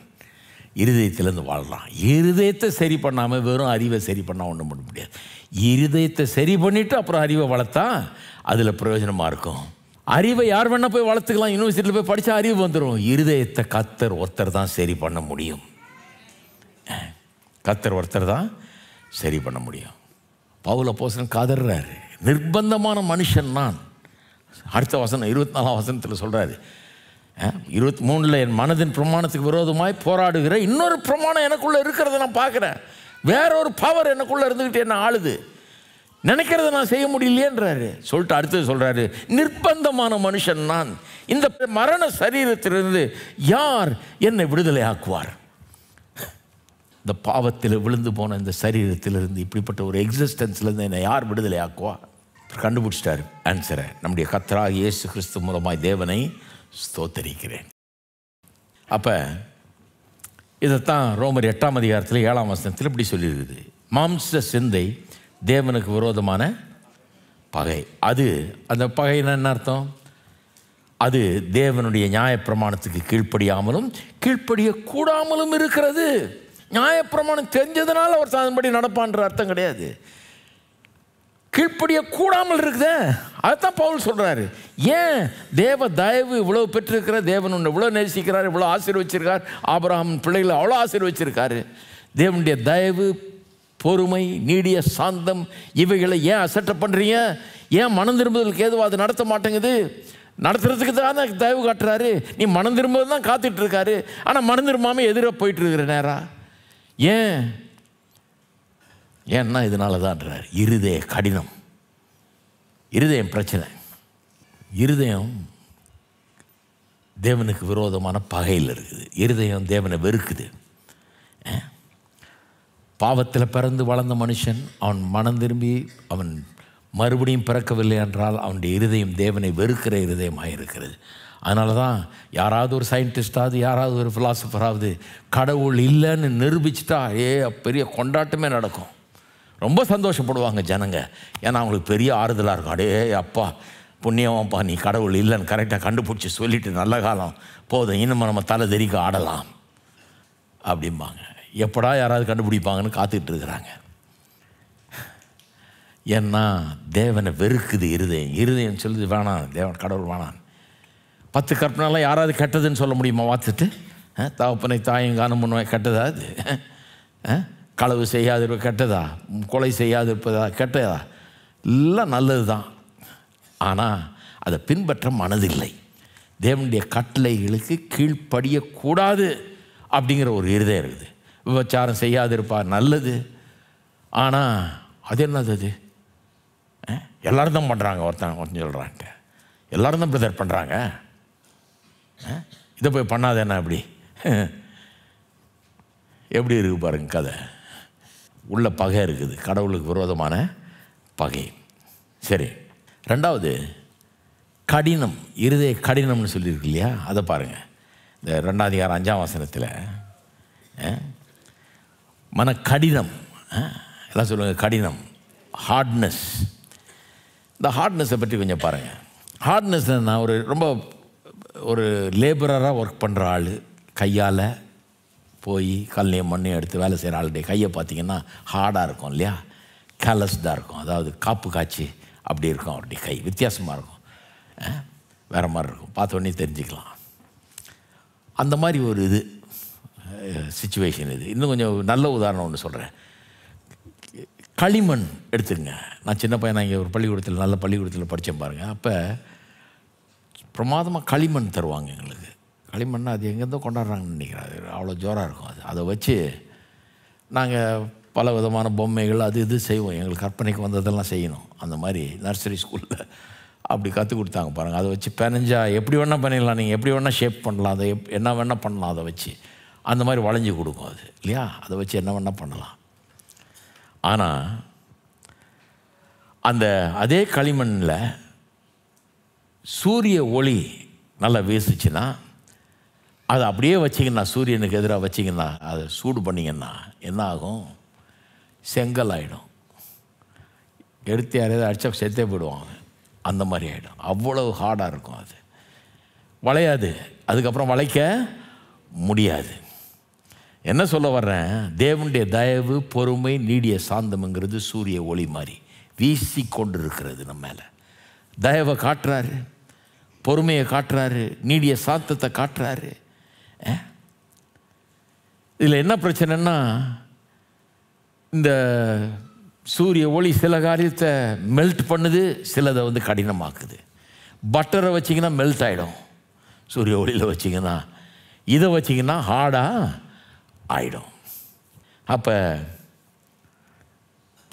இருதயத்திலேருந்து வாழலாம் இருதயத்தை சரி பண்ணாமல் வெறும் அறிவை சரி பண்ணால் ஒன்றும் பண்ண முடியாது இருதயத்தை சரி பண்ணிவிட்டு அப்புறம் அறிவை வளர்த்தா அதில் பிரயோஜனமாக இருக்கும் அறிவை யார் வேணா போய் வளர்த்துக்கலாம் யூனிவர்சிட்டியில் போய் படித்தா அறிவு வந்துடும் இருதயத்தை கத்தர் ஒருத்தர் தான் சரி பண்ண முடியும் கத்தர் ஒருத்தர் தான் சரி பண்ண முடியும் பவுல போசன் கதறாரு நிர்பந்தமான மனுஷன் நான் அடுத்த வசனம் இருபத்தி நாலாம் வசனத்தில் சொல்கிறாரு இருபத்தி மூணில் என் மனதின் பிரமாணத்துக்கு விரோதமாய் போராடுகிற இன்னொரு பிரமாணம் எனக்குள்ளே இருக்கிறத நான் பார்க்குறேன் வேற ஒரு பவர் எனக்குள்ளே இருந்துக்கிட்டு என்ன ஆளுது நினைக்கிறத நான் செய்ய முடியலையேன்றாரு சொல்லிட்டு அடுத்தது சொல்கிறாரு நிர்பந்தமான மனுஷன் நான் இந்த மரண சரீரத்திலிருந்து யார் என்னை விடுதலை ஆக்குவார் இந்த பாவத்தில் விழுந்து போன இந்த சரீரத்திலிருந்து இப்படிப்பட்ட ஒரு எக்ஸிஸ்டன்ஸ்லேருந்து என்னை யார் விடுதலை ஆக்குவா கண்டுபிடிச்சிட்டாரு ஆன்சரை நம்முடைய கத்ரா இயேசு கிறிஸ்து மூலமாய் தேவனை ஸ்தோத்தரிக்கிறேன் அப்போ இதைத்தான் ரோமர் எட்டாம் அதிகாரத்தில் ஏழாம் வசனத்தில் இப்படி சொல்லியிருக்குது மாம்ச சிந்தை தேவனுக்கு விரோதமான பகை அது அந்த பகைன்னு என்ன அர்த்தம் அது தேவனுடைய நியாயப்பிரமாணத்துக்கு கீழ்ப்படியாமலும் கீழ்ப்படியக்கூடாமலும் இருக்கிறது நியாயப்பிரமாணம் தெரிஞ்சதுனால அவர் அதன்படி நடப்பான்ற அர்த்தம் கிடையாது கீழ்ப்படிய கூடாமல் இருக்குதே அதுதான் பவுல் சொல்கிறாரு ஏன் தேவ தயவு இவ்வளோ பெற்றிருக்கிற தேவன் ஒன்று இவ்வளோ நேசிக்கிறார் இவ்வளோ ஆசீர்வச்சிருக்கார் ஆபராம் பிள்ளைகளை அவ்வளோ ஆசீர்வச்சிருக்காரு தேவனுடைய தயவு பொறுமை நீடிய சாந்தம் இவைகளை ஏன் அசட்ட பண்ணுறீங்க ஏன் மனம் திரும்புதலுக்கு ஏதுவோ அது நடத்த மாட்டேங்குது நடத்துறதுக்கு தான் தயவு காட்டுறாரு நீ மனம் திரும்புவது தான் காத்துட்டு இருக்காரு ஆனால் மனம் திரும்பாமல் எதிராக போயிட்டு இருக்கிற நேரம் ஏன் ஏன்னா இதனால தான்றார் இருதய கடினம் இருதயம் பிரச்சனை இருதயம் தேவனுக்கு விரோதமான பகையில் இருக்குது இருதயம் தேவனை வெறுக்குது பாவத்தில் பிறந்து வளர்ந்த மனுஷன் அவன் மனம் திரும்பி அவன் மறுபடியும் பிறக்கவில்லை என்றால் அவனுடைய இருதயம் தேவனை வெறுக்கிற இருதயமாக இருக்கிறது அதனால தான் யாராவது ஒரு சயின்டிஸ்டாவது யாராவது ஒரு ஃபிலாசபராவது கடவுள் இல்லைன்னு நிரூபிச்சுட்டா ஏ பெரிய கொண்டாட்டமே நடக்கும் ரொம்ப சந்தோஷப்படுவாங்க ஜனங்க ஏன்னா அவங்களுக்கு பெரிய ஆறுதலாக இருக்கும் அடே அப்பா புண்ணியவாப்பா நீ கடவுள் இல்லைன்னு கரெக்டாக கண்டுபிடிச்சி சொல்லிவிட்டு நல்ல காலம் போதும் இன்னும் நம்ம தலை தெரிக்க ஆடலாம் அப்படிம்பாங்க எப்படா யாராவது கண்டுபிடிப்பாங்கன்னு காத்துக்கிட்டு இருக்கிறாங்க ஏன்னா தேவனை வெறுக்குது இருதயம் இருதயம் சொல்லுது வேணாம் தேவன் கடவுள் வேணாம் பத்து கற்பனைலாம் யாராவது கெட்டதுன்னு சொல்ல முடியுமா வாத்துட்டு தாப்பனை தாயும் காணும் பண்ணுவேன் கெட்டதா அது களவு இருப்ப கெட்டதா கொலை இருப்பதா கெட்டதா எல்லாம் நல்லது தான் ஆனால் அதை பின்பற்ற மனதில்லை தேவனுடைய கட்டளைகளுக்கு கீழ்ப்படியக்கூடாது அப்படிங்கிற ஒரு இருதயம் இருக்குது விபச்சாரம் செய்யாதிருப்பார் நல்லது ஆனால் அது என்னது அது எல்லாரும் தான் பண்ணுறாங்க ஒருத்தன் ஒருத்தன் சொல்கிறாங்க எல்லாரும் தான் பிரதர் பண்ணுறாங்க இதை போய் பண்ணாத என்ன அப்படி எப்படி இருக்குது பாருங்க கதை உள்ள பகை இருக்குது கடவுளுக்கு விரோதமான பகை சரி ரெண்டாவது கடினம் இருதய கடினம்னு சொல்லியிருக்கு இல்லையா அதை பாருங்கள் இந்த ரெண்டாவது அதிகாரம் அஞ்சாம் வசனத்தில் மன கடினம் எல்லாம் சொல்லுவாங்க கடினம் ஹார்ட்னஸ் இந்த ஹார்ட்னஸை பற்றி கொஞ்சம் பாருங்கள் ஹார்ட்னஸ் நான் ஒரு ரொம்ப ஒரு லேபரராக ஒர்க் பண்ணுற ஆள் கையால் போய் கல்லையும் மண்ணையும் எடுத்து வேலை செய்கிற ஆளுடைய கையை பார்த்திங்கன்னா ஹார்டாக இருக்கும் இல்லையா கேலஸ்டாக இருக்கும் அதாவது காப்பு காய்ச்சி அப்படி இருக்கும் அவருடைய கை வித்தியாசமாக இருக்கும் வேறு மாதிரி இருக்கும் உடனே தெரிஞ்சுக்கலாம் அந்த மாதிரி ஒரு இது சுச்சுவேஷன் இது இன்னும் கொஞ்சம் நல்ல உதாரணம் ஒன்று சொல்கிறேன் களிமண் எடுத்துருங்க நான் சின்ன பையன் இங்கே ஒரு பள்ளிக்கூடத்தில் நல்ல பள்ளிக்கூடத்தில் படித்தேன் பாருங்கள் அப்போ பிரமாதமாக களிமண் தருவாங்க எங்களுக்கு களிமண்ணால் அது எங்கேருந்தோ கொண்டாடுறாங்கன்னு நினைக்கிறேன் அது அவ்வளோ ஜோராக இருக்கும் அது அதை வச்சு நாங்கள் பல விதமான பொம்மைகள் அது இது செய்வோம் எங்களுக்கு கற்பனைக்கு வந்ததெல்லாம் செய்யணும் அந்த மாதிரி நர்சரி ஸ்கூலில் அப்படி கற்றுக் கொடுத்தாங்க பாருங்கள் அதை வச்சு பெனஞ்சா எப்படி வேணால் பண்ணிடலாம் நீங்கள் எப்படி வேணால் ஷேப் பண்ணலாம் அதை என்ன வேணால் பண்ணலாம் அதை வச்சு அந்த மாதிரி வளைஞ்சு கொடுக்கும் அது இல்லையா அதை வச்சு என்ன வேணால் பண்ணலாம் ஆனால் அந்த அதே களிமண்ணில் சூரிய ஒளி நல்லா வீசுச்சுன்னா அதை அப்படியே வச்சிங்கன்னா சூரியனுக்கு எதிராக வச்சிங்கன்னா அதை சூடு பண்ணிங்கன்னா என்ன ஆகும் செங்கல் ஆகிடும் எடுத்து யாரையாவது அடித்தா செத்தே போயிடுவாங்க அந்த மாதிரி ஆகிடும் அவ்வளவு ஹார்டாக இருக்கும் அது வளையாது அதுக்கப்புறம் வளைக்க முடியாது என்ன சொல்ல வர்றேன் தேவனுடைய தயவு பொறுமை நீடிய சாந்தம்ங்கிறது சூரிய ஒளி மாதிரி வீசி கொண்டு இருக்கிறது நம்ம மேலே தயவை காட்டுறாரு பொறுமையை காட்டுறாரு நீடிய சாத்தத்தை காட்டுறாரு இதில் என்ன பிரச்சனைன்னா இந்த சூரிய ஒளி சில காரியத்தை மெல்ட் பண்ணுது சிலதை வந்து கடினமாக்குது பட்டரை வச்சிங்கன்னா மெல்ட் ஆகிடும் சூரிய ஒளியில் வச்சிங்கன்னா இதை வச்சிங்கன்னா ஹார்டாக ஆயிடும் அப்போ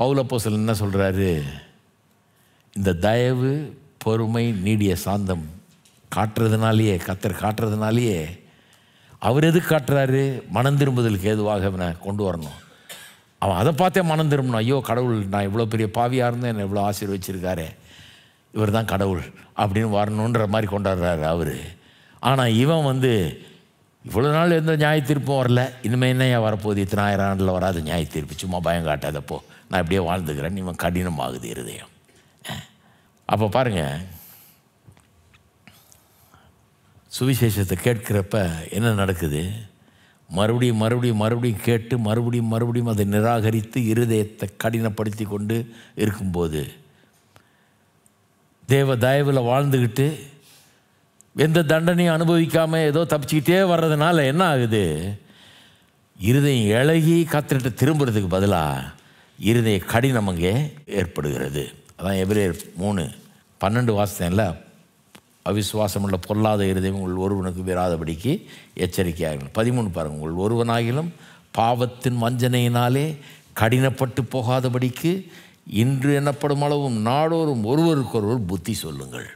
பௌலப்போசல் என்ன சொல்கிறாரு இந்த தயவு பொறுமை நீடிய சாந்தம் காட்டுறதுனாலேயே கத்தர் காட்டுறதுனாலேயே அவர் எது காட்டுறாரு மனம் திரும்புதலுக்கு ஏதுவாக அவனை கொண்டு வரணும் அவன் அதை பார்த்தே மனம் திரும்பணும் ஐயோ கடவுள் நான் இவ்வளோ பெரிய பாவியாக இருந்தேன் என்னை இவ்வளோ ஆசீர்வச்சிருக்காரு இவர் தான் கடவுள் அப்படின்னு வரணுன்ற மாதிரி கொண்டாடுறாரு அவர் ஆனால் இவன் வந்து இவ்வளோ நாள் எந்த நியாய தீர்ப்பும் வரல இனிமேல் என்னையா வரப்போகுது இத்தனை ஆயிரம் ஆண்டில் வராது நியாய தீர்ப்பு சும்மா பயம் காட்டாதப்போ நான் இப்படியே வாழ்ந்துக்கிறேன் இவன் கடினமாகுது இருதயம் அப்போ பாருங்கள் சுவிசேஷத்தை கேட்கிறப்ப என்ன நடக்குது மறுபடியும் மறுபடியும் மறுபடியும் கேட்டு மறுபடியும் மறுபடியும் அதை நிராகரித்து இருதயத்தை கடினப்படுத்தி கொண்டு இருக்கும்போது தேவ தயவில் வாழ்ந்துக்கிட்டு எந்த தண்டனையும் அனுபவிக்காமல் ஏதோ தப்பிச்சுக்கிட்டே வர்றதுனால என்ன ஆகுது இருதயம் இழகி கத்திரிட்ட திரும்புறதுக்கு பதிலாக இருதய கடினம் அங்கே ஏற்படுகிறது அதான் எபிரேர் மூணு பன்னெண்டு வாசனையில் அவிசுவாசம் உள்ள பொல்லாத இருதயம் உங்கள் ஒருவனுக்கு விராதபடிக்கு எச்சரிக்கையாகும் பதிமூணு பாருங்கள் உங்கள் ஒருவனாகிலும் பாவத்தின் வஞ்சனையினாலே கடினப்பட்டு போகாதபடிக்கு இன்று எனப்படும் அளவும் நாடோறும் ஒருவருக்கொருவர் புத்தி சொல்லுங்கள்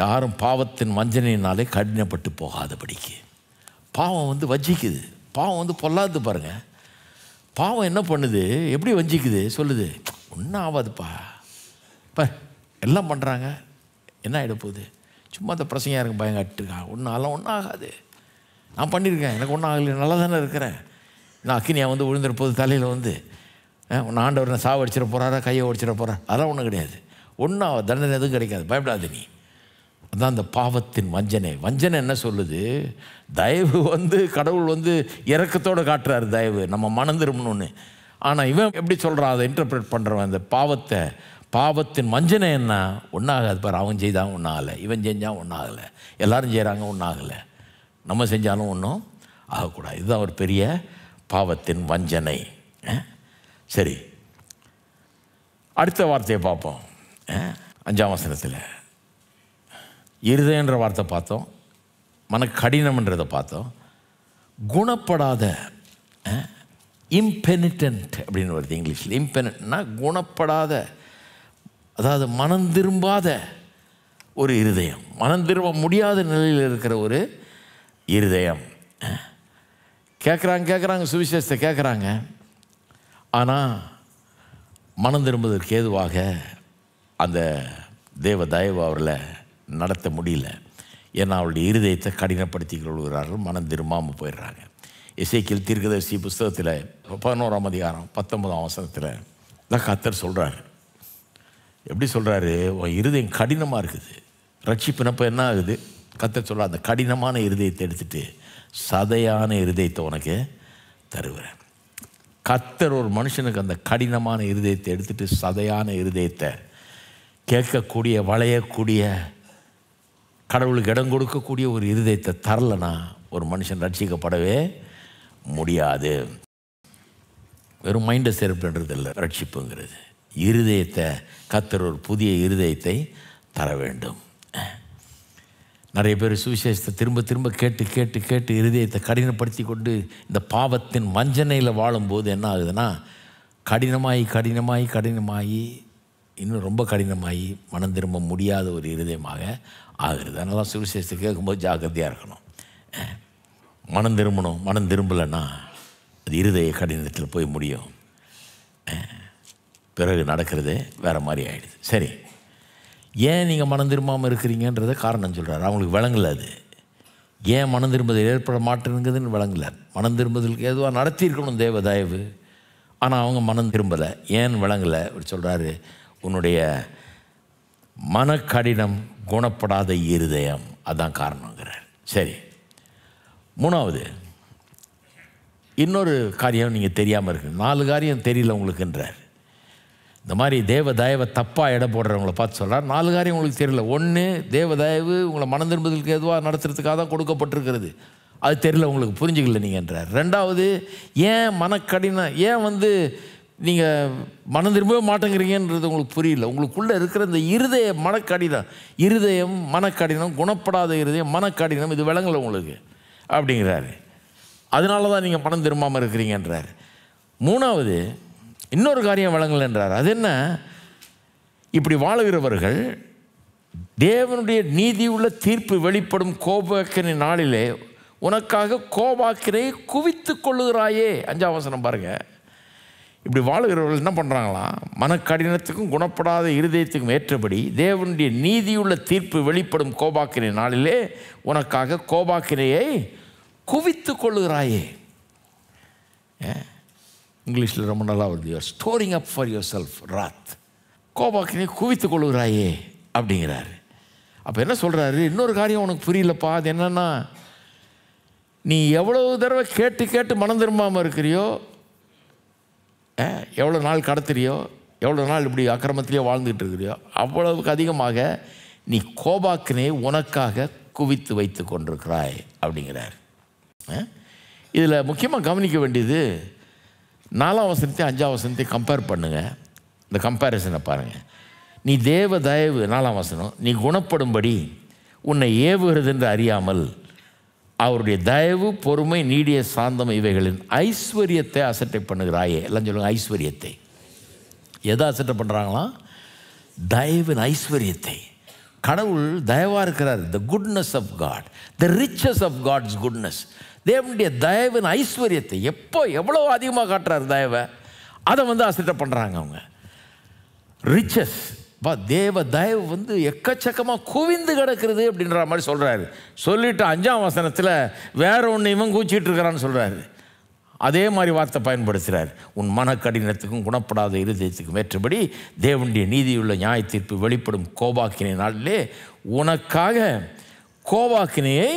யாரும் பாவத்தின் வஞ்சனையினாலே கடினப்பட்டு போகாதபடிக்கு பாவம் வந்து வஞ்சிக்குது பாவம் வந்து பொல்லாது பாருங்கள் பாவம் என்ன பண்ணுது எப்படி வஞ்சிக்குது சொல்லுது ஒன்றும் ஆகாதுப்பா இப்போ எல்லாம் பண்ணுறாங்க என்ன ஆகிட போகுது சும்மா அந்த பிரசங்க எனக்கு பயம் கட்டுருக்கா ஒன்றும் அதெல்லாம் ஒன்றும் ஆகாது நான் பண்ணியிருக்கேன் எனக்கு ஒன்றும் ஆகலை நல்லா தானே இருக்கிறேன் நான் அக்கினியாக வந்து விழுந்துருப்போது தலையில் வந்து உன் ஆண்டவர் நான் சாவடிச்சிட போகிறாரா கையை ஒடிச்சிட போகிறா அதெல்லாம் ஒன்றும் கிடையாது ஒன்றும் தண்டனை எதுவும் கிடைக்காது பயப்படாது நீ அதான் அந்த பாவத்தின் வஞ்சனை வஞ்சனை என்ன சொல்லுது தயவு வந்து கடவுள் வந்து இறக்கத்தோடு காட்டுறாரு தயவு நம்ம மனம் ஒன்று ஆனால் இவன் எப்படி சொல்கிறான் அதை இன்டர்பிரேட் பண்ணுறவன் அந்த பாவத்தை பாவத்தின் வஞ்சனை என்ன ஒன்றாகாது பார் அவன் செய்தான் ஒன்றும் ஆகலை இவன் செஞ்சால் ஒன்றும் ஆகலை எல்லோரும் செய்கிறாங்க ஒன்றும் ஆகலை நம்ம செஞ்சாலும் ஒன்றும் ஆகக்கூடாது இதுதான் ஒரு பெரிய பாவத்தின் வஞ்சனை சரி அடுத்த வார்த்தையை பார்ப்போம் அஞ்சாம் வசனத்தில் இருதயன்ற வார்த்தை பார்த்தோம் மன கடினம்ன்றதை பார்த்தோம் குணப்படாத இம்பெனிட்டன்ட் அப்படின்னு வருது இங்கிலீஷில் இம்பெனட்னா குணப்படாத அதாவது மனம் திரும்பாத ஒரு இருதயம் மனம் திரும்ப முடியாத நிலையில் இருக்கிற ஒரு இருதயம் கேட்குறாங்க கேட்குறாங்க சுவிசேஷத்தை கேட்குறாங்க ஆனால் மனம் திரும்புவதற்கு ஏதுவாக அந்த தேவ தயவு அவரில் நடத்த முடியல ஏன்னா அவளுடைய இருதயத்தை கடினப்படுத்தி கொள்கிறார்கள் மனம் திரும்பாமல் போயிடுறாங்க இசைக்கில் தீர்க்கதரிசி புஸ்தகத்தில் பதினோராம் அதிகாரம் பத்தொன்பதாம் அவசரத்தில் தான் கத்தர் சொல்கிறாரு எப்படி சொல்கிறாரு உன் இருதயம் கடினமாக இருக்குது ரட்சிப்பினப்போ என்ன ஆகுது கத்தர் சொல்ல அந்த கடினமான இருதயத்தை எடுத்துகிட்டு சதையான இருதயத்தை உனக்கு தருவேன் கத்தர் ஒரு மனுஷனுக்கு அந்த கடினமான இருதயத்தை எடுத்துகிட்டு சதையான இருதயத்தை கேட்கக்கூடிய வளையக்கூடிய கடவுளுக்கு இடம் கொடுக்கக்கூடிய ஒரு இருதயத்தை தரலனா ஒரு மனுஷன் ரட்சிக்கப்படவே முடியாது வெறும் மைண்டை சேர்ப்புன்றது இல்லை ரட்சிப்புங்கிறது இருதயத்தை கத்துற ஒரு புதிய இருதயத்தை தர வேண்டும் நிறைய பேர் சுவிசேஷத்தை திரும்ப திரும்ப கேட்டு கேட்டு கேட்டு இருதயத்தை கடினப்படுத்தி கொண்டு இந்த பாவத்தின் வஞ்சனையில் வாழும்போது என்ன ஆகுதுன்னா கடினமாகி கடினமாகி கடினமாகி இன்னும் ரொம்ப கடினமாகி மனம் திரும்ப முடியாத ஒரு இருதயமாக ஆகிறது அதனால் சுவிசேஷத்தை கேட்கும்போது ஜாக்கிரதையாக இருக்கணும் மனம் திரும்பணும் மனம் திரும்பலைன்னா அது இருதய கடினத்தில் போய் முடியும் பிறகு நடக்கிறது வேறு மாதிரி ஆகிடுது சரி ஏன் நீங்கள் மனம் திரும்பாமல் இருக்கிறீங்கன்றத காரணம் சொல்கிறார் அவங்களுக்கு விளங்கலை அது ஏன் மனம் திரும்புதல் ஏற்பட மாட்டேங்குதுன்னு விளங்கலை மனம் திரும்புதலுக்கு எதுவாக நடத்தியிருக்கணும் தேவ தயவு ஆனால் அவங்க மனம் திரும்பலை ஏன் விளங்கலை அப்படி சொல்கிறாரு உன்னுடைய மனக்கடினம் குணப்படாத இருதயம் அதான் காரணங்கிறார் சரி மூணாவது இன்னொரு காரியம் நீங்கள் தெரியாமல் இருக்கு நாலு காரியம் தெரியல உங்களுக்குன்றார் இந்த மாதிரி தேவ தயவை தப்பாக இடம் போடுறவங்கள பார்த்து சொல்கிறார் நாலு காரியம் உங்களுக்கு தெரியல ஒன்று தேவ தயவு உங்களை மனம் திரும்புதலுக்கு எதுவாக நடத்துறதுக்காக தான் கொடுக்கப்பட்டிருக்கிறது அது தெரியல உங்களுக்கு புரிஞ்சுக்கல நீங்கள்ன்றார் ரெண்டாவது ஏன் மனக்கடினம் ஏன் வந்து நீங்கள் மனம் திரும்பவே மாட்டேங்கிறீங்கன்றது உங்களுக்கு புரியல உங்களுக்குள்ளே இருக்கிற இந்த இருதய மனக்கடினம் இருதயம் மனக்கடினம் குணப்படாத இருதயம் மனக்கடினம் இது விளங்கலை உங்களுக்கு அப்படிங்கிறாரு அதனால தான் நீங்கள் மனம் திரும்பாமல் இருக்கிறீங்கன்றார் மூணாவது இன்னொரு காரியம் விளங்கலைன்றார் அது என்ன இப்படி வாழுகிறவர்கள் தேவனுடைய நீதி உள்ள தீர்ப்பு வெளிப்படும் கோபாக்கின நாளிலே உனக்காக கோபாக்கினை குவித்து கொள்ளுகிறாயே அஞ்சாவசனம் பாருங்கள் இப்படி வாழுகிறவர்கள் என்ன பண்ணுறாங்களா மனக்கடினத்துக்கும் குணப்படாத இருதயத்துக்கும் ஏற்றபடி தேவனுடைய நீதியுள்ள தீர்ப்பு வெளிப்படும் கோபாக்கினை நாளிலே உனக்காக கோபாக்கினையை குவித்து கொள்ளுகிறாயே இங்கிலீஷில் ரொம்ப நல்லா வருது your storing up for yourself wrath கோபாக்கினை குவித்து கொள்ளுகிறாயே அப்படிங்கிறாரு அப்போ என்ன சொல்கிறாரு இன்னொரு காரியம் உனக்கு புரியலப்பா அது என்னென்னா நீ எவ்வளவு தடவை கேட்டு கேட்டு மனம் திரும்பாமல் இருக்கிறியோ எவ்வளோ நாள் கடத்துறியோ எவ்வளோ நாள் இப்படி அக்கிரமத்திலேயோ வாழ்ந்துகிட்டு இருக்கிறியோ அவ்வளவுக்கு அதிகமாக நீ கோபாக்கினை உனக்காக குவித்து வைத்து கொண்டிருக்கிறாய் அப்படிங்கிறார் இதில் முக்கியமாக கவனிக்க வேண்டியது நாலாம் வசனத்தையும் அஞ்சாம் வசனத்தையும் கம்பேர் பண்ணுங்கள் இந்த கம்பேரிசனை பாருங்கள் நீ தேவ தயவு நாலாம் வசனம் நீ குணப்படும்படி உன்னை ஏவுகிறது என்று அறியாமல் அவருடைய தயவு பொறுமை நீடிய சாந்தம் இவைகளின் ஐஸ்வர்யத்தை அசட்டை பண்ணுகிறாயே எல்லாம் சொல்லுங்கள் ஐஸ்வர்யத்தை எதை அசட்டை பண்ணுறாங்களாம் தயவின் ஐஸ்வர்யத்தை கடவுள் தயவாக இருக்கிறார் the goodness of God the riches of God's goodness தேவனுடைய தயவின் ஐஸ்வர்யத்தை எப்போ எவ்வளோ அதிகமாக காட்டுறார் தயவை அதை வந்து அசட்டை பண்ணுறாங்க அவங்க ரிச்சஸ் வா தேவ தயவு வந்து எக்கச்சக்கமாக குவிந்து கிடக்கிறது அப்படின்ற மாதிரி சொல்கிறாரு சொல்லிவிட்டு அஞ்சாம் வசனத்தில் வேற ஒன்று இவன் கூச்சிட்டு இருக்கிறான்னு சொல்கிறாரு அதே மாதிரி வார்த்தை பயன்படுத்துகிறார் உன் மனக்கடினத்துக்கும் குணப்படாத இருதயத்துக்கும் ஏற்றபடி தேவனுடைய நீதியுள்ள நியாய தீர்ப்பு வெளிப்படும் கோபாக்கினை நாளிலே உனக்காக கோபாக்கினையை